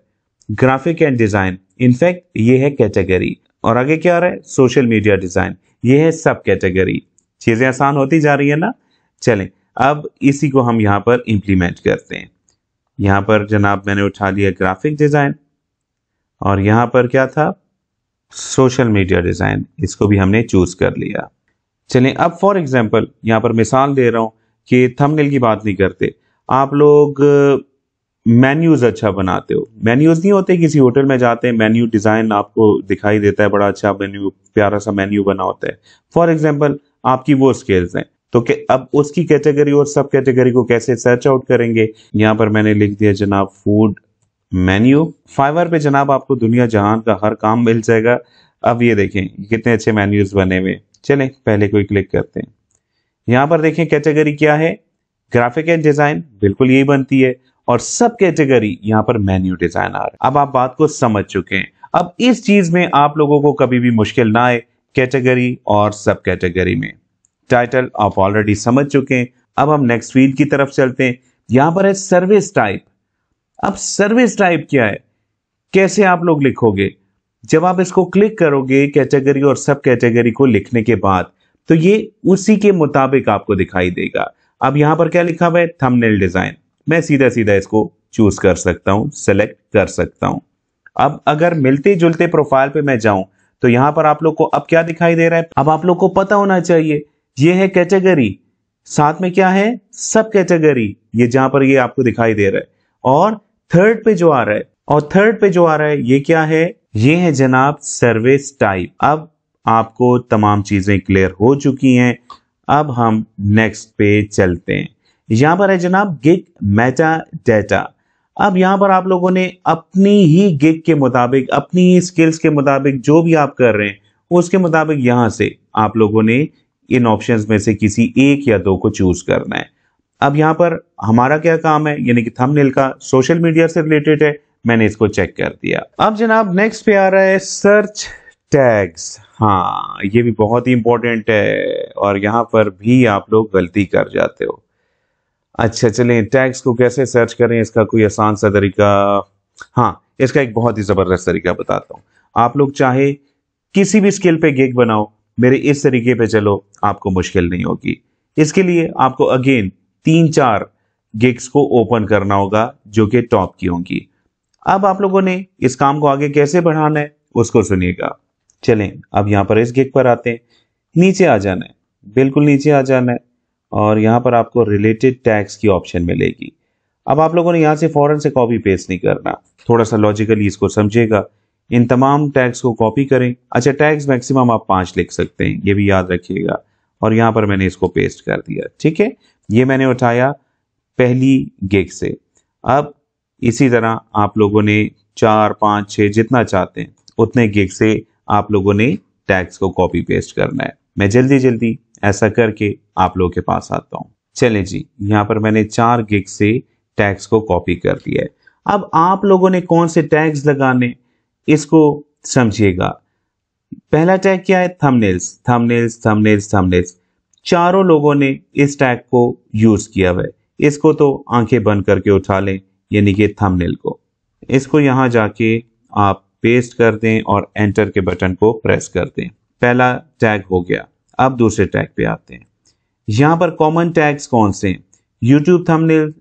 ग्राफिक एंड डिजाइन इनफैक्ट ये है कैटेगरी और आगे क्या आ रहा है सोशल मीडिया डिज़ाइन ये है सब कैटेगरी चीज़ें आसान होती जा रही है ना चलें अब इसी को हम यहां पर इम्प्लीमेंट करते हैं यहां पर जनाब मैंने उठा लिया ग्राफिक डिज़ाइन और यहां पर क्या था सोशल मीडिया डिज़ाइन इसको भी हमने चूज़ कर लिया चलें अब फॉर एग्जांपल यहां पर मिसाल दे रहा हूं कि थंबनेल की बात नहीं करते आप लोग मेन्यूज अच्छा बनाते हो मेन्यूज नहीं होते किसी होटल में जाते हैं मेन्यू डिज़ाइन आपको दिखाई देता है बड़ा अच्छा मेन्यू प्यारा सा मेन्यू बना होता है फॉर एग्जाम्पल आपकी वो स्केल्स हैं तो के अब उसकी कैटेगरी और सब कैटेगरी को कैसे सर्च आउट करेंगे यहाँ पर मैंने लिख दिया जनाब फूड मेन्यू फाइवर पे जनाब आपको दुनिया जहान का हर काम मिल जाएगा अब ये देखें कितने अच्छे मेन्यूज बने हुए चलें पहले कोई क्लिक करते हैं यहाँ पर देखें कैटेगरी क्या है ग्राफिक एंड डिज़ाइन बिल्कुल यही बनती है और सब कैटेगरी यहाँ पर मेन्यू डिजाइन आ रहा है अब आप बात को समझ चुके हैं अब इस चीज में आप लोगों को कभी भी मुश्किल ना आए कैटेगरी और सब कैटेगरी में टाइटल आप ऑलरेडी समझ चुके हैं अब हम नेक्स्ट फील्ड की तरफ चलते हैं यहां पर है सर्विस टाइप अब सर्विस टाइप क्या है कैसे आप लोग लिखोगे जब आप इसको क्लिक करोगे कैटेगरी और सब कैटेगरी को लिखने के बाद तो ये उसी के मुताबिक आपको दिखाई देगा अब यहां पर क्या लिखा हुआ है थंबनेल डिजाइन मैं सीधा सीधा इसको चूज कर सकता हूं सेलेक्ट कर सकता हूं अब अगर मिलते जुलते प्रोफाइल पे मैं जाऊं तो यहां पर आप लोग को अब क्या दिखाई दे रहा है अब आप लोग को पता होना चाहिए ये है कैटेगरी साथ में क्या है सब कैटेगरी ये जहां पर ये आपको दिखाई दे रहा है और थर्ड पे जो आ रहा है और थर्ड पे जो आ रहा है ये क्या है ये है जनाब सर्विस टाइप अब आपको तमाम चीजें क्लियर हो चुकी हैं अब हम नेक्स्ट पे चलते हैं यहां पर है जनाब गिग मेटा डेटा अब यहां पर आप लोगों ने अपनी ही गिग के मुताबिक अपनी ही स्किल्स के मुताबिक जो भी आप कर रहे हैं उसके मुताबिक यहां से आप लोगों ने इन ऑप्शंस में से किसी एक या दो को चूज करना है अब यहां पर हमारा क्या काम है यानी कि थंबनेल का सोशल मीडिया से रिलेटेड है मैंने इसको चेक कर दिया अब जनाब नेक्स्ट पे आ रहा है सर्च टैग्स हाँ ये भी बहुत ही इंपॉर्टेंट है और यहां पर भी आप लोग गलती कर जाते हो अच्छा चले टैग्स को कैसे सर्च करें इसका कोई आसान सा तरीका हाँ इसका एक बहुत ही ज़बरदस्त तरीका बताता हूँ आप लोग चाहे किसी भी स्किल पे गिग बनाओ मेरे इस तरीके पे चलो आपको मुश्किल नहीं होगी इसके लिए आपको अगेन तीन चार गिग्स को ओपन करना होगा जो कि टॉप की होंगी अब आप लोगों ने इस काम को आगे कैसे बढ़ाना है उसको सुनिएगा चलें अब यहां पर इस गिग पर आते हैं नीचे आ जाना है बिल्कुल नीचे आ जाना है और यहाँ पर आपको रिलेटेड टैक्स की ऑप्शन मिलेगी अब आप लोगों ने यहाँ से फॉरन से कॉपी पेस्ट नहीं करना थोड़ा सा लॉजिकली इसको समझेगा इन तमाम टैक्स को कॉपी करें अच्छा टैक्स मैक्सिमम आप पांच लिख सकते हैं ये भी याद रखिएगा और यहाँ पर मैंने इसको पेस्ट कर दिया ठीक है ये मैंने उठाया पहली गेक से अब इसी तरह आप लोगों ने चार पाँच छः जितना चाहते हैं उतने गेक से आप लोगों ने टैक्स को कॉपी पेस्ट करना है मैं जल्दी जल्दी ऐसा करके आप लोगों के पास आता हूँ चले जी यहाँ पर मैंने चार गिग से टैग्स को कॉपी कर दिया है अब आप लोगों ने कौन से टैग्स लगाने इसको समझिएगा पहला टैग क्या है थंबनेल्स थंबनेल्स थंबनेल्स थंबनेल्स चारों लोगों ने इस टैग को यूज किया हुआ है इसको तो आंखें बंद करके उठा लें यानी कि थंबनेल को इसको यहां जाके आप पेस्ट कर दें और एंटर के बटन को प्रेस कर दें पहला टैग हो गया अब दूसरे टैग पे आते हैं यहां पर कॉमन टैग्स कौन से हैं YouTube thumbnail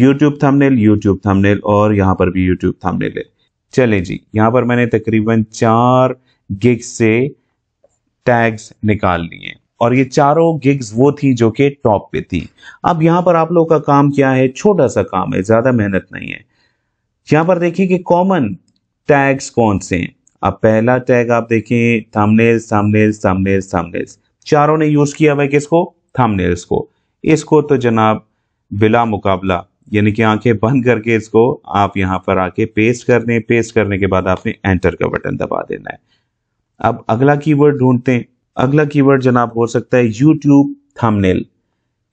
YouTube thumbnail YouTube thumbnail और यहां पर भी यूट्यूब थंबनेल है चले जी यहां पर मैंने तकरीबन चार गिग्स से टैग्स निकाल लिए और ये चारों गिग्स वो थी जो कि टॉप पे थी अब यहां पर आप लोगों का काम क्या है छोटा सा काम है ज़्यादा मेहनत नहीं है यहां पर देखिए कि कॉमन टैग्स कौन से हैं अब पहला टैग आप देखें थंबनेल्स थंबनेल्स थंबनेल्स थंबनेल्स चारों ने यूज किया हुआ किसको थंबनेल्स को इसको तो जनाब बिला मुकाबला यानी कि आंखें बंद करके इसको आप यहां पर आके पेस्ट कर दें पेस्ट करने के बाद आपने एंटर का बटन दबा देना है अब अगला कीवर्ड ढूंढते हैं अगला कीवर्ड जनाब हो सकता है यूट्यूब थंबनेल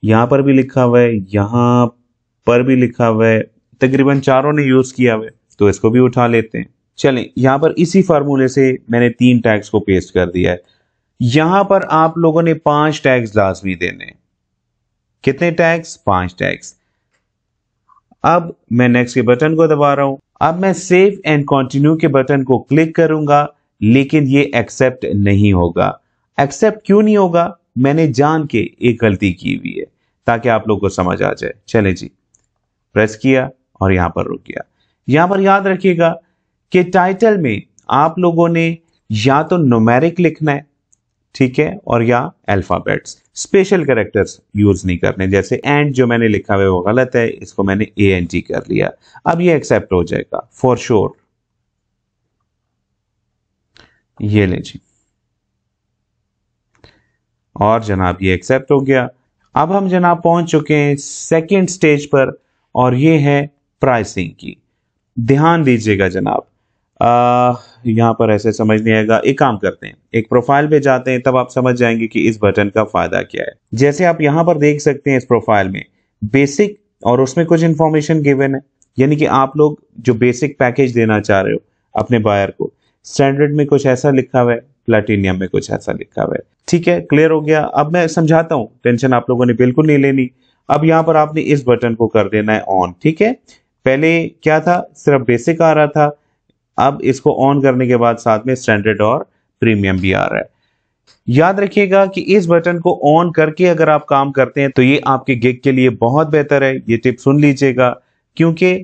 यहां पर भी लिखा हुआ है यहां पर भी लिखा हुआ है तकरीबन चारों ने यूज किया हुआ है तो इसको भी उठा लेते हैं चलें यहां पर इसी फार्मूले से मैंने तीन टैग्स को पेस्ट कर दिया है यहां पर आप लोगों ने पांच टैग्स लाजमी देने कितने टैग्स पांच टैग्स अब मैं नेक्स्ट के बटन को दबा रहा हूं अब मैं सेव एंड कंटिन्यू के बटन को क्लिक करूंगा लेकिन ये एक्सेप्ट नहीं होगा एक्सेप्ट क्यों नहीं होगा मैंने जान के एक गलती की हुई है ताकि आप लोग को समझ आ जाए चले जी प्रेस किया और यहां पर रुक गया यहां पर याद रखिएगा कि टाइटल में आप लोगों ने या तो नोमेरिक लिखना है ठीक है और या अल्फाबेट्स स्पेशल करेक्टर्स यूज नहीं करने जैसे एंड जो मैंने लिखा हुआ है वो गलत है इसको मैंने ए एन जी कर लिया अब ये एक्सेप्ट हो जाएगा फॉर श्योर ये ले जी और जनाब ये एक्सेप्ट हो गया अब हम जनाब पहुंच चुके हैं सेकेंड स्टेज पर और ये है प्राइसिंग की ध्यान दीजिएगा जनाब यहाँ पर ऐसे समझ नहीं आएगा एक काम करते हैं एक प्रोफाइल पे जाते हैं तब आप समझ जाएंगे कि इस बटन का फायदा क्या है जैसे आप यहाँ पर देख सकते हैं इस प्रोफाइल में बेसिक और उसमें कुछ इन्फॉर्मेशन गिवन है यानी कि आप लोग जो बेसिक पैकेज देना चाह रहे हो अपने बायर को स्टैंडर्ड में कुछ ऐसा लिखा हुआ है प्लेटिनियम में कुछ ऐसा लिखा हुआ है ठीक है क्लियर हो गया अब मैं समझाता हूँ टेंशन आप लोगों ने बिल्कुल नहीं लेनी अब यहाँ पर आपने इस बटन को कर देना है ऑन ठीक है पहले क्या था सिर्फ बेसिक आ रहा था अब इसको ऑन करने के बाद साथ में स्टैंडर्ड और प्रीमियम भी आ रहा है याद रखिएगा कि इस बटन को ऑन करके अगर आप काम करते हैं तो ये आपके गिग के लिए बहुत बेहतर है ये टिप सुन लीजिएगा क्योंकि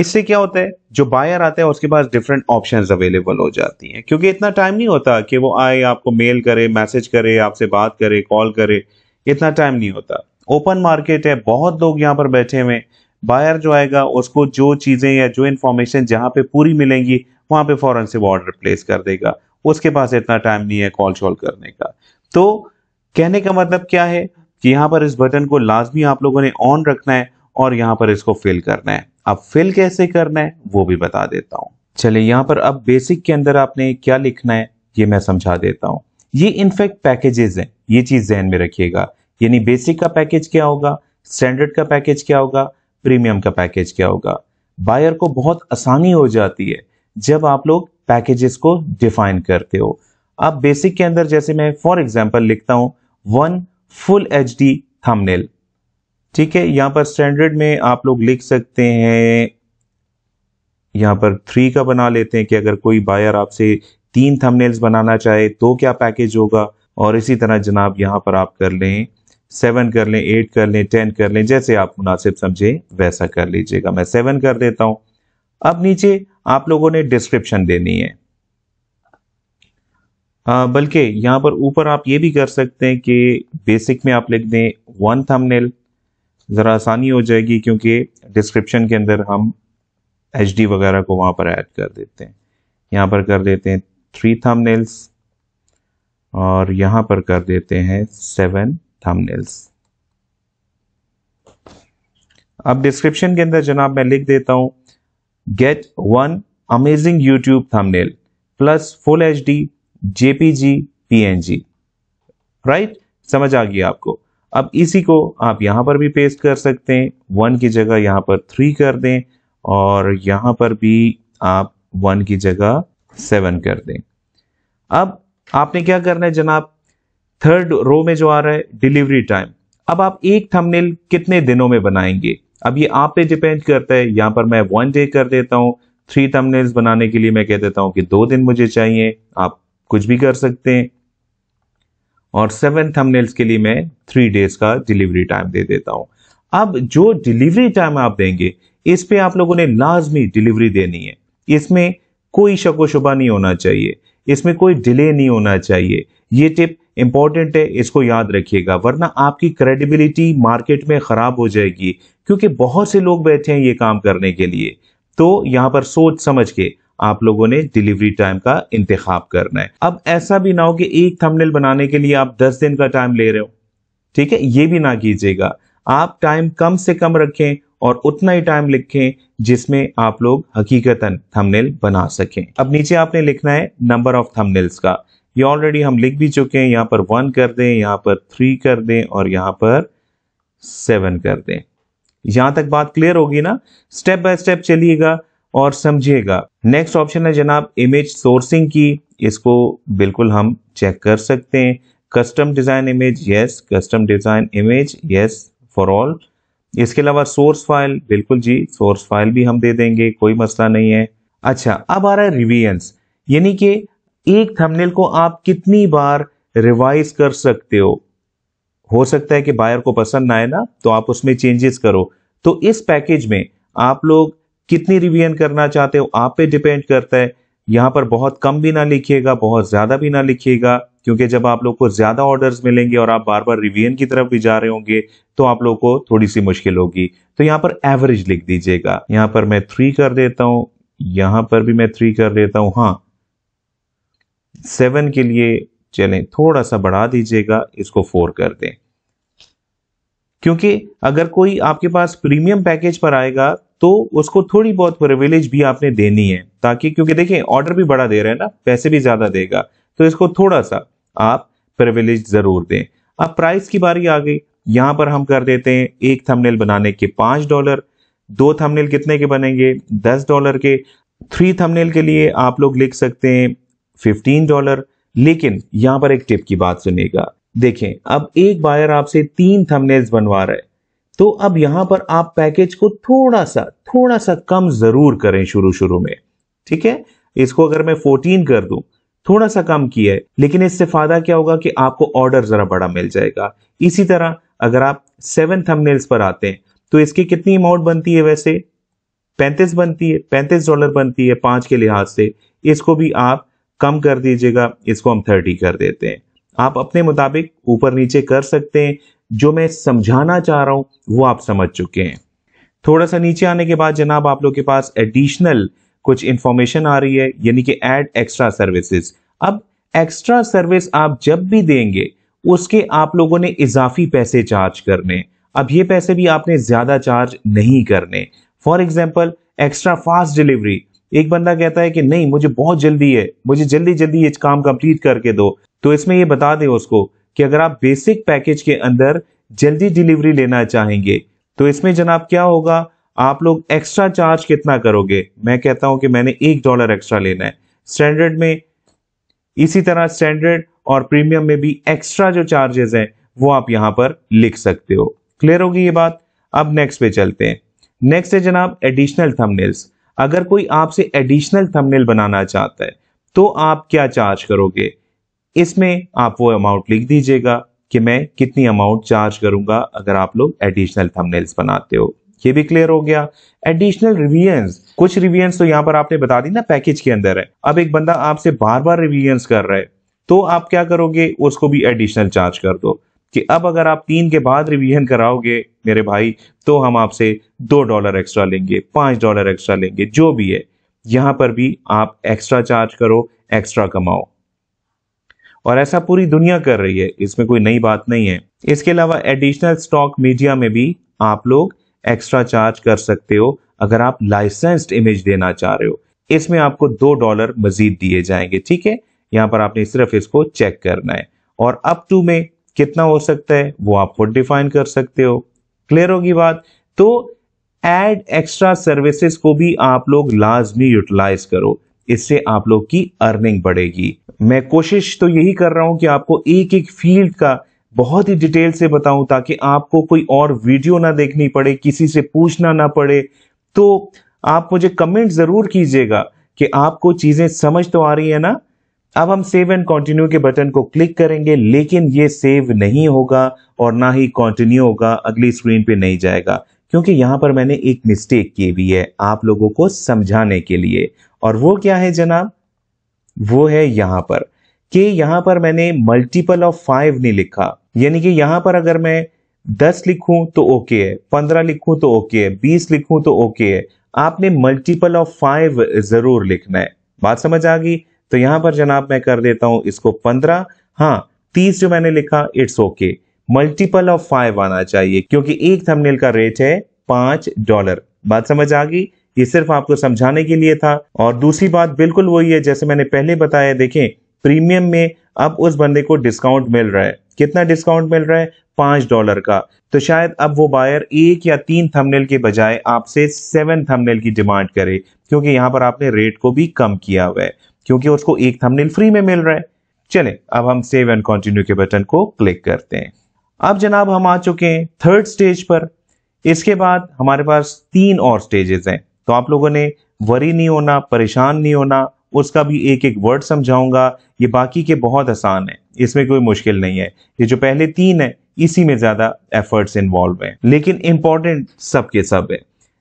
इससे क्या होता है जो बायर आता है उसके पास डिफरेंट ऑप्शंस अवेलेबल हो जाती हैं क्योंकि इतना टाइम नहीं होता कि वो आए आपको मेल करे मैसेज करे आपसे बात करे कॉल करे इतना टाइम नहीं होता ओपन मार्केट है बहुत लोग यहाँ पर बैठे हुए बायर जो आएगा उसको जो चीज़ें या जो इन्फॉर्मेशन जहाँ पे पूरी मिलेंगी वहां पे फ़ौरन से वो ऑर्डर प्लेस कर देगा उसके पास इतना टाइम नहीं है कॉल शॉल करने का तो कहने का मतलब क्या है कि यहाँ पर इस बटन को लाजमी आप लोगों ने ऑन रखना है और यहाँ पर इसको फिल करना है अब फिल कैसे करना है वो भी बता देता हूँ चले यहाँ पर अब बेसिक के अंदर आपने क्या लिखना है ये मैं समझा देता हूँ ये इनफेक्ट पैकेजेस हैं ये चीज़ जहन में रखिएगा यानी बेसिक का पैकेज क्या होगा स्टैंडर्ड का पैकेज क्या होगा प्रीमियम का पैकेज क्या होगा बायर को बहुत आसानी हो जाती है जब आप लोग पैकेजेस को डिफाइन करते हो अब बेसिक के अंदर जैसे मैं फॉर एग्जाम्पल लिखता हूं one full H D thumbnail ठीक है यहां पर स्टैंडर्ड में आप लोग लिख सकते हैं यहां पर थ्री का बना लेते हैं कि अगर कोई बायर आपसे तीन थमनेल्स बनाना चाहे तो क्या पैकेज होगा और इसी तरह जनाब यहां पर आप कर लें सेवन कर लें एट कर लें टेन कर लें जैसे आप मुनासिब समझे वैसा कर लीजिएगा मैं सेवन कर देता हूं अब नीचे आप लोगों ने डिस्क्रिप्शन देनी है बल्कि यहां पर ऊपर आप ये भी कर सकते हैं कि बेसिक में आप लिख दें वन थंबनेल ज़रा आसानी हो जाएगी क्योंकि डिस्क्रिप्शन के अंदर हम एच वगैरह को वहां पर ऐड कर देते हैं यहां पर कर देते हैं थ्री थंबनेल्स और यहां पर कर देते हैं सेवन थंबनेल्स अब डिस्क्रिप्शन के अंदर जनाब मैं लिख देता हूं get one amazing YouTube thumbnail plus Full HD, JPG, PNG. Right right? समझ आ गई आपको अब इसी को आप यहां पर भी पेस्ट कर सकते हैं वन की जगह यहां पर थ्री कर दें और यहां पर भी आप वन की जगह सेवन कर दें अब आपने क्या करना है जनाब थर्ड रो में जो आ रहा है डिलीवरी टाइम अब आप एक थंबनेल कितने दिनों में बनाएंगे अब ये आप पे डिपेंड करता है यहाँ पर मैं वन डे कर देता हूँ थ्री थंबनेल्स बनाने के लिए मैं कह देता हूँ कि दो दिन मुझे चाहिए आप कुछ भी कर सकते हैं और सेवन थंबनेल्स के लिए मैं थ्री डेज का डिलीवरी टाइम दे देता हूँ अब जो डिलीवरी टाइम आप देंगे इस पे आप लोगों ने लाजमी डिलीवरी देनी है इसमें कोई शकोशुबा नहीं होना चाहिए इसमें कोई डिले नहीं होना चाहिए ये टिप इंपॉर्टेंट है इसको याद रखिएगा वरना आपकी क्रेडिबिलिटी मार्केट में खराब हो जाएगी क्योंकि बहुत से लोग बैठे हैं ये काम करने के लिए तो यहाँ पर सोच समझ के आप लोगों ने डिलीवरी टाइम का इंतखाब करना है अब ऐसा भी ना हो कि एक थंबनेल बनाने के लिए आप 10 दिन का टाइम ले रहे हो ठीक है ये भी ना कीजिएगा आप टाइम कम से कम रखें और उतना ही टाइम लिखें जिसमें आप लोग हकीकतन थंबनेल बना सकें अब नीचे आपने लिखना है नंबर ऑफ थंबनेल्स का ये ऑलरेडी हम लिख भी चुके हैं यहाँ पर वन कर दें यहाँ पर थ्री कर दें और यहाँ पर सेवन कर दें यहां तक बात क्लियर होगी ना स्टेप बाय स्टेप चलिएगा और समझिएगा नेक्स्ट ऑप्शन है जनाब इमेज सोर्सिंग की इसको बिल्कुल हम चेक कर सकते हैं custom design image yes custom design image yes for all इसके अलावा सोर्स फाइल बिल्कुल जी सोर्स फाइल भी हम दे देंगे कोई मसला नहीं है अच्छा अब आ रहा है रिवियंस यानी कि एक थंबनेल को आप कितनी बार रिवाइज कर सकते हो हो सकता है कि बायर को पसंद ना आए ना तो आप उसमें चेंजेस करो तो इस पैकेज में आप लोग कितनी रिवीजन करना चाहते हो आप पे डिपेंड करता है यहाँ पर बहुत कम भी ना लिखिएगा बहुत ज़्यादा भी ना लिखिएगा क्योंकि जब आप लोग को ज़्यादा ऑर्डर्स मिलेंगे और आप बार बार रिवीजन की तरफ भी जा रहे होंगे तो आप लोग को थोड़ी सी मुश्किल होगी तो यहाँ पर एवरेज लिख दीजिएगा यहाँ पर मैं थ्री कर देता हूं यहां पर भी मैं थ्री कर देता हूं हाँ सेवन के लिए चलें थोड़ा सा बढ़ा दीजिएगा इसको फोर कर दें क्योंकि अगर कोई आपके पास प्रीमियम पैकेज पर आएगा तो उसको थोड़ी बहुत प्रिविलेज भी आपने देनी है ताकि क्योंकि देखिए ऑर्डर भी बड़ा दे रहे हैं ना पैसे भी ज्यादा देगा तो इसको थोड़ा सा आप प्रिविलेज जरूर दें अब प्राइस की बारी आ गई यहां पर हम कर देते हैं एक थमनेल बनाने के पांच डॉलर दो थमनेल कितने के बनेंगे दस डॉलर के थ्री थमनेल के लिए आप लोग लिख सकते हैं फिफ्टीन डॉलर लेकिन यहां पर एक टिप की बात सुनेगा देखें अब एक बायर आपसे तीन थंबनेल्स बनवा रहा है तो अब यहां पर आप पैकेज को थोड़ा सा थोड़ा सा कम जरूर करें शुरू शुरू में ठीक है इसको अगर मैं 14 कर दूं थोड़ा सा कम किया है लेकिन इससे फायदा क्या होगा कि आपको ऑर्डर जरा बड़ा मिल जाएगा इसी तरह अगर आप सेवन थंबनेल्स पर आते हैं तो इसकी कितनी अमाउंट बनती है वैसे पैंतीस बनती है पैंतीस डॉलर बनती है पांच के लिहाज से इसको भी आप कम कर दीजिएगा इसको हम थर्टी कर देते हैं आप अपने मुताबिक ऊपर नीचे कर सकते हैं जो मैं समझाना चाह रहा हूं वो आप समझ चुके हैं थोड़ा सा नीचे आने के बाद जनाब आप लोग के पास एडिशनल कुछ इंफॉर्मेशन आ रही है यानी कि एड एक्स्ट्रा सर्विसेज अब एक्स्ट्रा सर्विस आप जब भी देंगे उसके आप लोगों ने इजाफी पैसे चार्ज करने अब ये पैसे भी आपने ज्यादा चार्ज नहीं करने for example extra fast delivery एक बंदा कहता है कि नहीं मुझे बहुत जल्दी है मुझे जल्दी जल्दी ये काम कंप्लीट करके दो तो इसमें ये बता दें उसको कि अगर आप बेसिक पैकेज के अंदर जल्दी डिलीवरी लेना चाहेंगे तो इसमें जनाब क्या होगा आप लोग एक्स्ट्रा चार्ज कितना करोगे मैं कहता हूं कि मैंने एक डॉलर एक्स्ट्रा लेना है स्टैंडर्ड में इसी तरह स्टैंडर्ड और प्रीमियम में भी एक्स्ट्रा जो चार्जेस हैं वो आप यहां पर लिख सकते हो क्लियर होगी ये बात अब नेक्स्ट पे चलते हैं नेक्स्ट है जनाब एडिशनल थमनेल्स अगर कोई आपसे एडिशनल थंबनेल बनाना चाहता है तो आप क्या चार्ज करोगे इसमें आप वो अमाउंट लिख दीजिएगा कि मैं कितनी अमाउंट चार्ज करूंगा अगर आप लोग एडिशनल थंबनेल्स बनाते हो ये भी क्लियर हो गया एडिशनल रिव्यूएंस कुछ रिव्यूएंस तो यहाँ पर आपने बता दी ना पैकेज के अंदर है अब एक बंदा आपसे बार बार रिव्यूएंस कर रहा है तो आप क्या करोगे उसको भी एडिशनल चार्ज कर दो कि अब अगर आप तीन के बाद रिवीजन कराओगे मेरे भाई तो हम आपसे दो डॉलर एक्स्ट्रा लेंगे पांच डॉलर एक्स्ट्रा लेंगे जो भी है यहां पर भी आप एक्स्ट्रा चार्ज करो एक्स्ट्रा कमाओ और ऐसा पूरी दुनिया कर रही है इसमें कोई नई बात नहीं है इसके अलावा एडिशनल स्टॉक मीडिया में भी आप लोग एक्स्ट्रा चार्ज कर सकते हो अगर आप लाइसेंस्ड इमेज देना चाह रहे हो इसमें आपको दो डॉलर मजीद दिए जाएंगे ठीक है यहां पर आपने सिर्फ इसको चेक करना है और अप टू में कितना हो सकता है वो आप खुद डिफाइन कर सकते हो क्लियर होगी बात तो एड एक्स्ट्रा सर्विसेज को भी आप लोग लाजमी यूटिलाइज करो इससे आप लोग की अर्निंग बढ़ेगी मैं कोशिश तो यही कर रहा हूं कि आपको एक एक फील्ड का बहुत ही डिटेल से बताऊं ताकि आपको कोई और वीडियो ना देखनी पड़े किसी से पूछना ना पड़े तो आप मुझे कमेंट जरूर कीजिएगा कि आपको चीजें समझ तो आ रही है ना अब हम सेव एंड कंटिन्यू के बटन को क्लिक करेंगे लेकिन ये सेव नहीं होगा और ना ही कंटिन्यू होगा अगली स्क्रीन पे नहीं जाएगा क्योंकि यहाँ पर मैंने एक मिस्टेक की भी है आप लोगों को समझाने के लिए और वो क्या है जनाब वो है यहाँ पर कि यहाँ पर मैंने मल्टीपल ऑफ फाइव नहीं लिखा यानी कि यहाँ पर अगर मैं दस लिखूं तो ओके है पंद्रह लिखूं तो ओके है बीस लिखूं तो ओके है आपने मल्टीपल ऑफ फाइव जरूर लिखना है बात समझ आ गई तो यहां पर जनाब मैं कर देता हूं इसको पंद्रह हाँ तीस जो मैंने लिखा it's okay okay. Multiple of five आना चाहिए क्योंकि एक थंबनेल का रेट है पांच डॉलर बात समझ आ गई ये सिर्फ आपको समझाने के लिए था और दूसरी बात बिल्कुल वही है जैसे मैंने पहले बताया देखें प्रीमियम में अब उस बंदे को डिस्काउंट मिल रहा है कितना डिस्काउंट मिल रहा है पांच डॉलर का तो शायद अब वो बायर एक या तीन थंबनेल के बजाय आपसे सेवन थंबनेल की डिमांड करे क्योंकि यहां पर आपने रेट को भी कम किया हुआ है क्योंकि उसको एक थंबनेल फ्री में मिल रहा है चले अब हम सेव एंड कंटिन्यू के बटन को क्लिक करते हैं अब जनाब हम आ चुके हैं थर्ड स्टेज पर इसके बाद हमारे पास तीन और स्टेजेस हैं तो आप लोगों ने वरी नहीं होना परेशान नहीं होना उसका भी एक एक वर्ड समझाऊंगा ये बाकी के बहुत आसान है इसमें कोई मुश्किल नहीं है ये जो पहले तीन है इसी में ज्यादा एफर्ट्स इन्वॉल्व हैं लेकिन इंपॉर्टेंट सबके सब है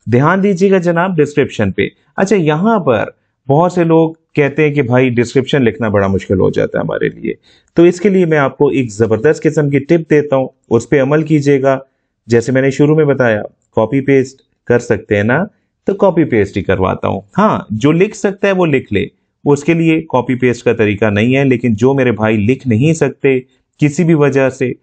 ध्यान दीजिएगा जनाब डिस्क्रिप्शन पे अच्छा यहाँ पर बहुत से लोग कहते हैं कि भाई डिस्क्रिप्शन लिखना बड़ा मुश्किल हो जाता है हमारे लिए तो इसके लिए मैं आपको एक ज़बरदस्त किस्म की टिप देता हूँ उस पर अमल कीजिएगा जैसे मैंने शुरू में बताया कॉपी पेस्ट कर सकते हैं ना तो कॉपी पेस्ट ही करवाता हूँ हाँ जो लिख सकता है वो लिख ले उसके लिए कॉपी पेस्ट का तरीका नहीं है लेकिन जो मेरे भाई लिख नहीं सकते किसी भी वजह से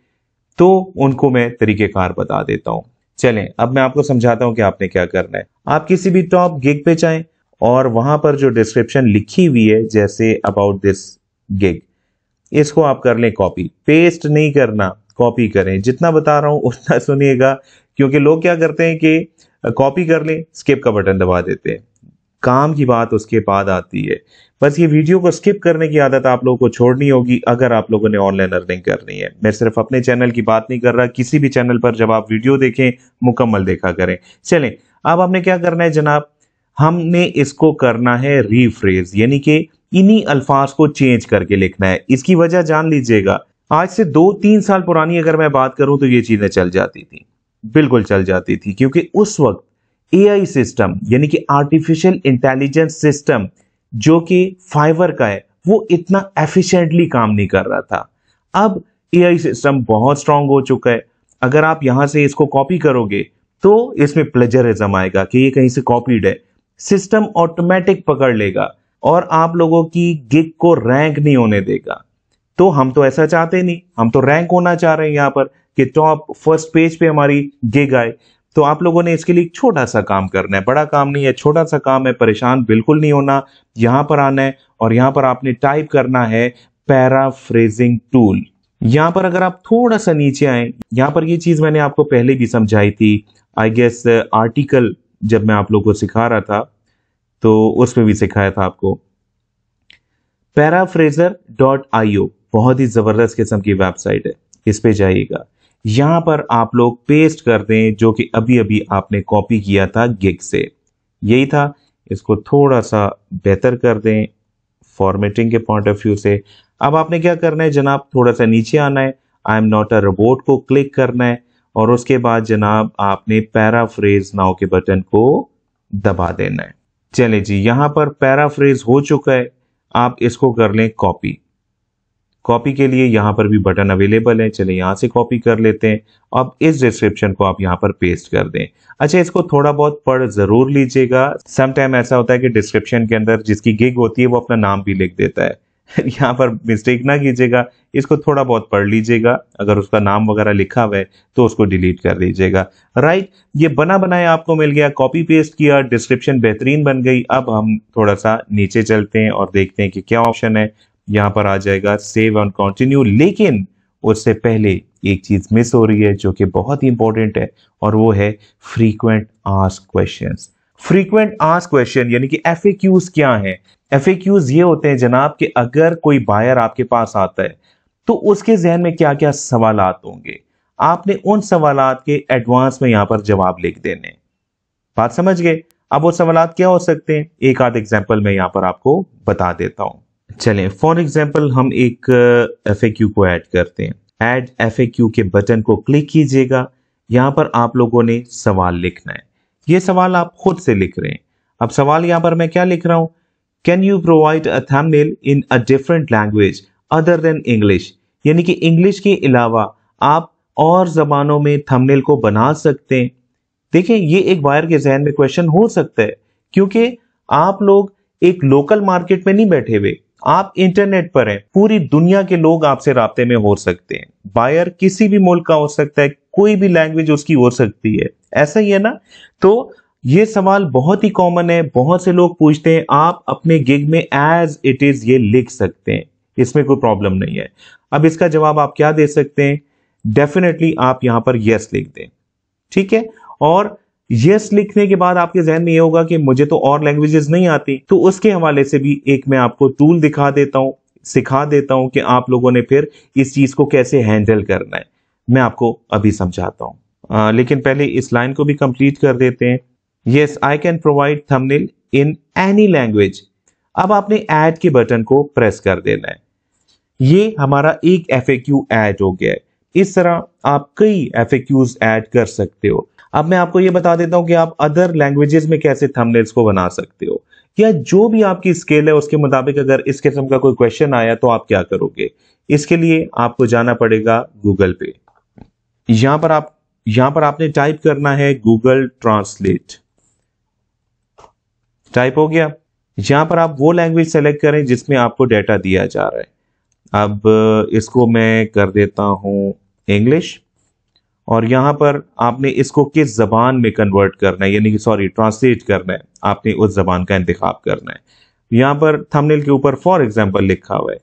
तो उनको मैं तरीक़ेकार बता देता हूँ चलें अब मैं आपको समझाता हूँ कि आपने क्या करना है आप किसी भी टॉप गिग पे चाहें और वहां पर जो डिस्क्रिप्शन लिखी हुई है जैसे अबाउट दिस गिग इसको आप कर लें कॉपी पेस्ट नहीं करना कॉपी करें जितना बता रहा हूं उतना सुनिएगा क्योंकि लोग क्या करते हैं कि कॉपी कर लें स्किप का बटन दबा देते हैं काम की बात उसके बाद आती है बस ये वीडियो को स्किप करने की आदत आप लोगों को छोड़नी होगी अगर आप लोगों ने ऑनलाइन अर्निंग करनी है मैं सिर्फ अपने चैनल की बात नहीं कर रहा किसी भी चैनल पर जब आप वीडियो देखें मुकम्मल देखा करें चलें अब आपने क्या करना है जनाब हमने इसको करना है रीफ्रेज यानी कि इन्हीं अल्फाज को चेंज करके लिखना है इसकी वजह जान लीजिएगा आज से दो तीन साल पुरानी अगर मैं बात करूं तो ये चीजें चल जाती थी बिल्कुल चल जाती थी क्योंकि उस वक्त एआई सिस्टम यानी कि आर्टिफिशियल इंटेलिजेंस सिस्टम जो कि फाइवर का है वो इतना एफिशिएंटली काम नहीं कर रहा था अब एआई सिस्टम बहुत स्ट्रांग हो चुका है अगर आप यहां से इसको कॉपी करोगे तो इसमें प्लेजरिज्म आएगा कि ये कहीं से कॉपीड है सिस्टम ऑटोमेटिक पकड़ लेगा और आप लोगों की गिग को रैंक नहीं होने देगा तो हम तो ऐसा चाहते नहीं हम तो रैंक होना चाह रहे हैं यहां पर कि टॉप फर्स्ट पेज पे हमारी गिग आए तो आप लोगों ने इसके लिए एक छोटा सा काम करना है बड़ा काम नहीं है छोटा सा काम है परेशान बिल्कुल नहीं होना यहां पर आना है और यहां पर आपने टाइप करना है पैराफ्रेजिंग टूल यहां पर अगर आप थोड़ा सा नीचे आए यहां पर ये चीज मैंने आपको पहले भी समझाई थी आई गेस आर्टिकल जब मैं आप लोग को सिखा रहा था तो उसमें भी सिखाया था आपको पैराफ्रेजर डॉट आईओ बहुत ही ज़बरदस्त किस्म की वेबसाइट है इस पे जाइएगा यहां पर आप लोग पेस्ट कर दें जो कि अभी अभी आपने कॉपी किया था गिग से यही था इसको थोड़ा सा बेहतर कर दें फॉर्मेटिंग के पॉइंट ऑफ व्यू से अब आपने क्या करना है जनाब थोड़ा सा नीचे आना है I am not a robot को क्लिक करना है और उसके बाद जनाब आपने पैराफ्रेज नाव के बटन को दबा देना है चले जी यहां पर पैराफ्रेज हो चुका है आप इसको कर लें कॉपी कॉपी के लिए यहां पर भी बटन अवेलेबल है चले यहां से कॉपी कर लेते हैं अब इस डिस्क्रिप्शन को आप यहां पर पेस्ट कर दें अच्छा इसको थोड़ा बहुत पढ़ जरूर लीजिएगा समटाइम ऐसा होता है कि डिस्क्रिप्शन के अंदर जिसकी गिग होती है वो अपना नाम भी लिख देता है यहाँ पर मिस्टेक ना कीजिएगा इसको थोड़ा बहुत पढ़ लीजिएगा अगर उसका नाम वगैरह लिखा हुआ है तो उसको डिलीट कर दीजिएगा राइट ये बना बनाया आपको मिल गया कॉपी पेस्ट किया डिस्क्रिप्शन बेहतरीन बन गई अब हम थोड़ा सा नीचे चलते हैं और देखते हैं कि क्या ऑप्शन है यहाँ पर आ जाएगा सेव एंड कॉन्टिन्यू लेकिन उससे पहले एक चीज मिस हो रही है जो कि बहुत ही इंपॉर्टेंट है और वो है frequent ask questions frequent ask question यानी कि एफ क्या है एफ ये होते हैं जनाब कि अगर कोई बायर आपके पास आता है तो उसके जहन में क्या क्या सवाल होंगे आपने उन सवाल के एडवांस में यहां पर जवाब लिख देने बात समझ गए अब वो सवाल क्या हो सकते हैं एक आध एग्जाम्पल मैं यहां पर आपको बता देता हूं चले फॉर एग्जाम्पल हम एक एफ uh, को ऐड करते हैं ऐड एफ के बटन को क्लिक कीजिएगा यहां पर आप लोगों ने सवाल लिखना है ये सवाल आप खुद से लिख रहे हैं अब सवाल यहां पर मैं क्या लिख रहा हूं can you provide a thumbnail in a different language other than English यानी कि इंग्लिश के अलावा आप और जबानों में थंबनेल को बना सकते हैं देखें ये एक बायर के जहन में क्वेश्चन हो सकता है क्योंकि आप लोग एक लोकल मार्केट में नहीं बैठे हुए आप इंटरनेट पर हैं पूरी दुनिया के लोग आपसे रबते में हो सकते हैं बायर किसी भी मुल्क का हो सकता है कोई भी लैंग्वेज उसकी हो सकती है ऐसा ही है ना तो ये सवाल बहुत ही कॉमन है बहुत से लोग पूछते हैं आप अपने गिग में एज इट इज ये लिख सकते हैं इसमें कोई प्रॉब्लम नहीं है अब इसका जवाब आप क्या दे सकते हैं डेफिनेटली आप यहां पर यस लिख दें ठीक है और यस लिखने के बाद आपके जहन में ये होगा कि मुझे तो और लैंग्वेजेस नहीं आती तो उसके हवाले से भी एक मैं आपको टूल दिखा देता हूं सिखा देता हूं कि आप लोगों ने फिर इस चीज को कैसे हैंडल करना है मैं आपको अभी समझाता हूं आ, लेकिन पहले इस लाइन को भी कंप्लीट कर देते हैं yes I can provide thumbnail in any language अब आपने ऐड के बटन को प्रेस कर देना है ये हमारा एक एफ ऐड हो गया है इस तरह आप कई एफ ऐड कर सकते हो अब मैं आपको ये बता देता हूं कि आप अदर लैंग्वेजेस में कैसे थंबनेल्स को बना सकते हो या जो भी आपकी स्केल है उसके मुताबिक अगर इस किस्म का कोई क्वेश्चन आया तो आप क्या करोगे इसके लिए आपको जाना पड़ेगा गूगल पे यहां पर आप यहां पर आपने टाइप करना है गूगल ट्रांसलेट टाइप हो गया यहाँ पर आप वो लैंग्वेज सेलेक्ट करें जिसमें आपको डेटा दिया जा रहा है अब इसको मैं कर देता हूँ इंग्लिश और यहाँ पर आपने इसको किस जबान में कन्वर्ट करना है यानी कि सॉरी ट्रांसलेट करना है आपने उस जबान का इंतखाब करना है यहाँ पर थंबनेल के ऊपर फॉर एग्जाम्पल लिखा हुआ है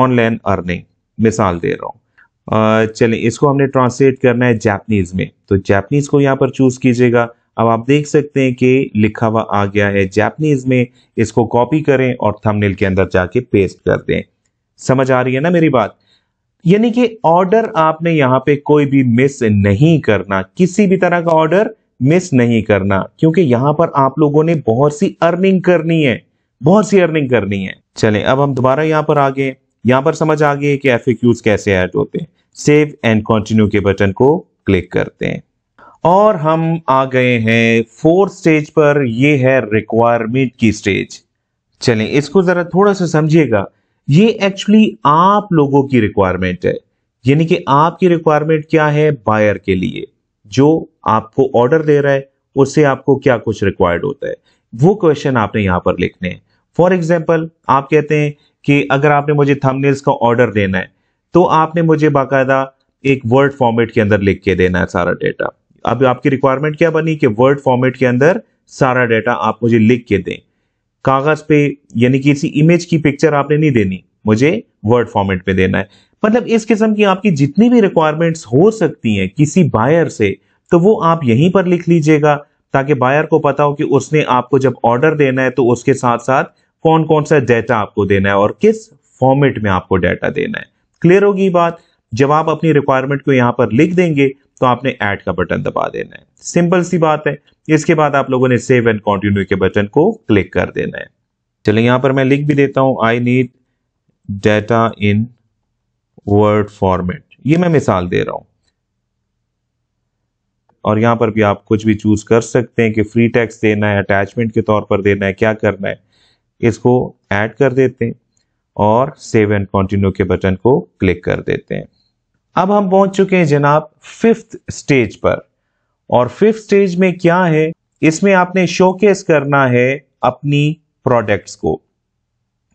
ऑनलाइन अर्निंग मिसाल दे रहा हूँ चलिए इसको हमने ट्रांसलेट करना है जैपनीज में तो जैपनीज को यहाँ पर चूज कीजिएगा अब आप देख सकते हैं कि लिखा हुआ आ गया है जैपनीज में इसको कॉपी करें और थंबनेल के अंदर जाके पेस्ट कर दें समझ आ रही है ना मेरी बात यानी कि ऑर्डर आपने यहां पे कोई भी मिस नहीं करना किसी भी तरह का ऑर्डर मिस नहीं करना क्योंकि यहां पर आप लोगों ने बहुत सी अर्निंग करनी है बहुत सी अर्निंग करनी है चले अब हम दोबारा यहां पर आ गए पर समझ आ गए कि एफ कैसे ऐड होते हैं सेव एंड कंटिन्यू के बटन को क्लिक करते हैं और हम आ गए हैं फोर्थ स्टेज पर ये है रिक्वायरमेंट की स्टेज चलिए इसको ज़रा थोड़ा सा समझिएगा ये एक्चुअली आप लोगों की रिक्वायरमेंट है यानी कि आपकी रिक्वायरमेंट क्या है बायर के लिए जो आपको ऑर्डर दे रहा है उससे आपको क्या कुछ रिक्वायर्ड होता है वो क्वेश्चन आपने यहां पर लिखने हैं फॉर एग्जाम्पल आप कहते हैं कि अगर आपने मुझे थमनेल्स का ऑर्डर देना है तो आपने मुझे बाकायदा एक वर्ड फॉर्मेट के अंदर लिख के देना है सारा डेटा अब आपकी रिक्वायरमेंट क्या बनी कि वर्ड फॉर्मेट के अंदर सारा डाटा आप मुझे लिख के दें कागज पे यानी कि किसी इमेज की पिक्चर आपने नहीं देनी मुझे वर्ड फॉर्मेट पे देना है मतलब इस किस्म की आपकी जितनी भी रिक्वायरमेंट्स हो सकती हैं किसी बायर से तो वो आप यहीं पर लिख लीजिएगा ताकि बायर को पता हो कि उसने आपको जब ऑर्डर देना है तो उसके साथ साथ कौन कौन सा डाटा आपको देना है और किस फॉर्मेट में आपको डाटा देना है क्लियर होगी बात जब आप अपनी रिक्वायरमेंट को यहां पर लिख देंगे तो आपने ऐड का बटन दबा देना है सिंपल सी बात है इसके बाद आप लोगों ने सेव एंड कंटिन्यू के बटन को क्लिक कर देना है चलिए यहां पर मैं लिख भी देता हूं I need data in word format ये मैं मिसाल दे रहा हूं और यहां पर भी आप कुछ भी चूज कर सकते हैं कि फ्री टैक्स देना है अटैचमेंट के तौर पर देना है क्या करना है इसको ऐड कर देते हैं और सेव एंड कंटिन्यू के बटन को क्लिक कर देते हैं अब हम पहुंच चुके हैं जनाब फिफ्थ स्टेज पर और फिफ्थ स्टेज में क्या है इसमें आपने शोकेस करना है अपनी प्रोडक्ट्स को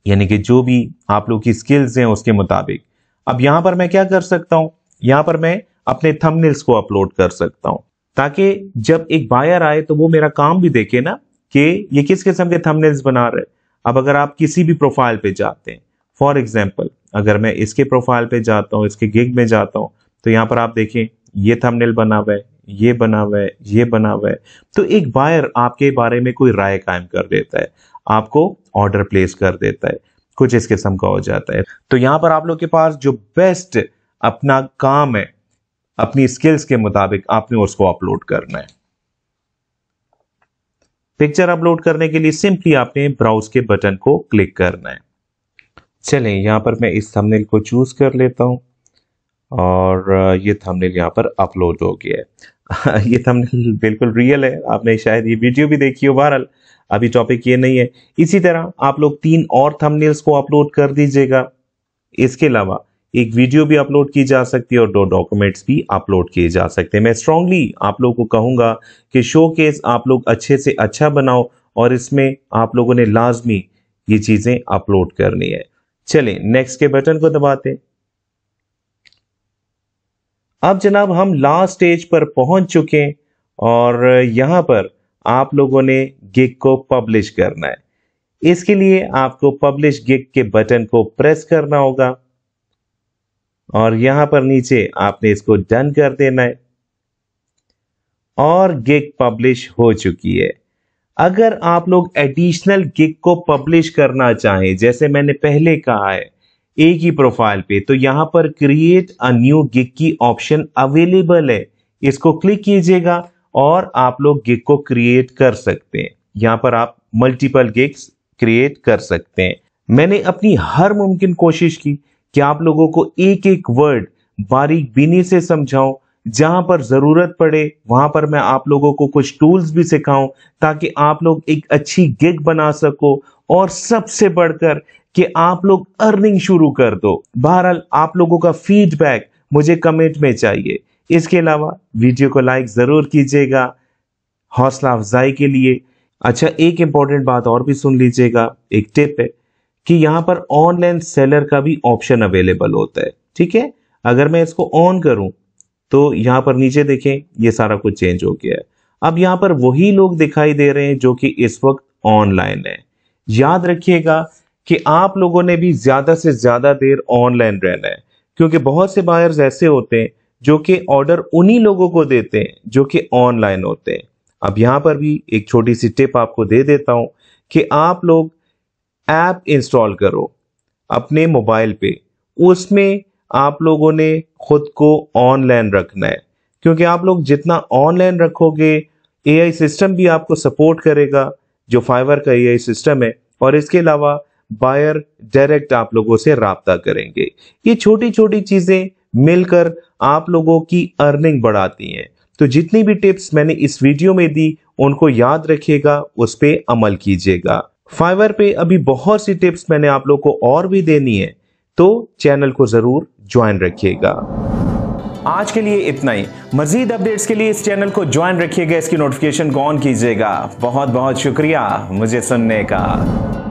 यानी कि जो भी आप लोग की स्किल्स हैं उसके मुताबिक अब यहां पर मैं क्या कर सकता हूं यहां पर मैं अपने थंबनेल्स को अपलोड कर सकता हूं ताकि जब एक बायर आए तो वो मेरा काम भी देखे ना कि ये किस किस्म के थंबनेल्स बना रहे अब अगर आप किसी भी प्रोफाइल पे जाते हैं फॉर एग्जाम्पल अगर मैं इसके प्रोफाइल पे जाता हूँ इसके गिग में जाता हूँ तो यहाँ पर आप देखें ये थंबनेल बना हुआ है ये बना हुआ है ये बना हुआ है तो एक बायर आपके बारे में कोई राय कायम कर देता है आपको ऑर्डर प्लेस कर देता है कुछ इस किस्म का हो जाता है तो यहाँ पर आप लोग के पास जो बेस्ट अपना काम है अपनी स्किल्स के मुताबिक आपने उसको अपलोड करना है पिक्चर अपलोड करने के लिए सिंपली आपने ब्राउज के बटन को क्लिक करना है चलें यहाँ पर मैं इस थंबनेल को चूज़ कर लेता हूँ और ये थंबनेल यहाँ पर अपलोड हो गया है ये थंबनेल बिल्कुल रियल है आपने शायद ये वीडियो भी देखी हो वायरल अभी टॉपिक ये नहीं है इसी तरह आप लोग तीन और थंबनेल्स को अपलोड कर दीजिएगा इसके अलावा एक वीडियो भी अपलोड की जा सकती है और दो डॉक्यूमेंट्स भी अपलोड किए जा सकते हैं मैं स्ट्रांगली आप लोगों को कहूंगा कि शो केस आप लोग अच्छे से अच्छा बनाओ और इसमें आप लोगों ने लाजमी ये चीज़ें अपलोड करनी है चले नेक्स्ट के बटन को दबाते अब जनाब हम लास्ट स्टेज पर पहुंच चुके हैं और यहां पर आप लोगों ने गिग को पब्लिश करना है इसके लिए आपको पब्लिश गिग के बटन को प्रेस करना होगा और यहां पर नीचे आपने इसको डन कर देना है और गिग पब्लिश हो चुकी है अगर आप लोग एडिशनल गिग को पब्लिश करना चाहें जैसे मैंने पहले कहा है एक ही प्रोफाइल पे तो यहां पर क्रिएट अ न्यू गिग की ऑप्शन अवेलेबल है इसको क्लिक कीजिएगा और आप लोग गिग को क्रिएट कर सकते हैं यहां पर आप मल्टीपल गिग्स क्रिएट कर सकते हैं मैंने अपनी हर मुमकिन कोशिश की कि आप लोगों को एक एक वर्ड बारीक बीनी से समझाऊं जहां पर जरूरत पड़े वहां पर मैं आप लोगों को कुछ टूल्स भी सिखाऊं ताकि आप लोग एक अच्छी गिग बना सको और सबसे बढ़कर कि आप लोग अर्निंग शुरू कर दो बहरहाल आप लोगों का फीडबैक मुझे कमेंट में चाहिए इसके अलावा वीडियो को लाइक जरूर कीजिएगा हौसला अफजाई के लिए अच्छा एक इंपॉर्टेंट बात और भी सुन लीजिएगा एक टिप है कि यहां पर ऑनलाइन सेलर का भी ऑप्शन अवेलेबल होता है ठीक है अगर मैं इसको ऑन करूं तो यहाँ पर नीचे देखें ये सारा कुछ चेंज हो गया है अब यहाँ पर वही लोग दिखाई दे रहे हैं जो कि इस वक्त ऑनलाइन है याद रखिएगा कि आप लोगों ने भी ज्यादा से ज्यादा देर ऑनलाइन रहना है क्योंकि बहुत से बायर्स ऐसे होते हैं जो कि ऑर्डर उन्हीं लोगों को देते हैं जो कि ऑनलाइन होते हैं अब यहाँ पर भी एक छोटी सी टिप आपको दे देता हूँ कि आप लोग ऐप इंस्टॉल करो अपने मोबाइल पे उसमें आप लोगों ने खुद को ऑनलाइन रखना है क्योंकि आप लोग जितना ऑनलाइन रखोगे एआई सिस्टम भी आपको सपोर्ट करेगा जो फाइवर का एआई सिस्टम है और इसके अलावा बायर डायरेक्ट आप लोगों से रबता करेंगे ये छोटी छोटी चीजें मिलकर आप लोगों की अर्निंग बढ़ाती हैं तो जितनी भी टिप्स मैंने इस वीडियो में दी उनको याद रखिएगा उस पर अमल कीजिएगा फाइवर पे अभी बहुत सी टिप्स मैंने आप लोग को और भी देनी है तो चैनल को जरूर ज्वाइन रखिएगा आज के लिए इतना ही मजीद अपडेट्स के लिए इस चैनल को ज्वाइन रखिएगा इसकी नोटिफिकेशन ऑन कीजिएगा बहुत बहुत शुक्रिया मुझे सुनने का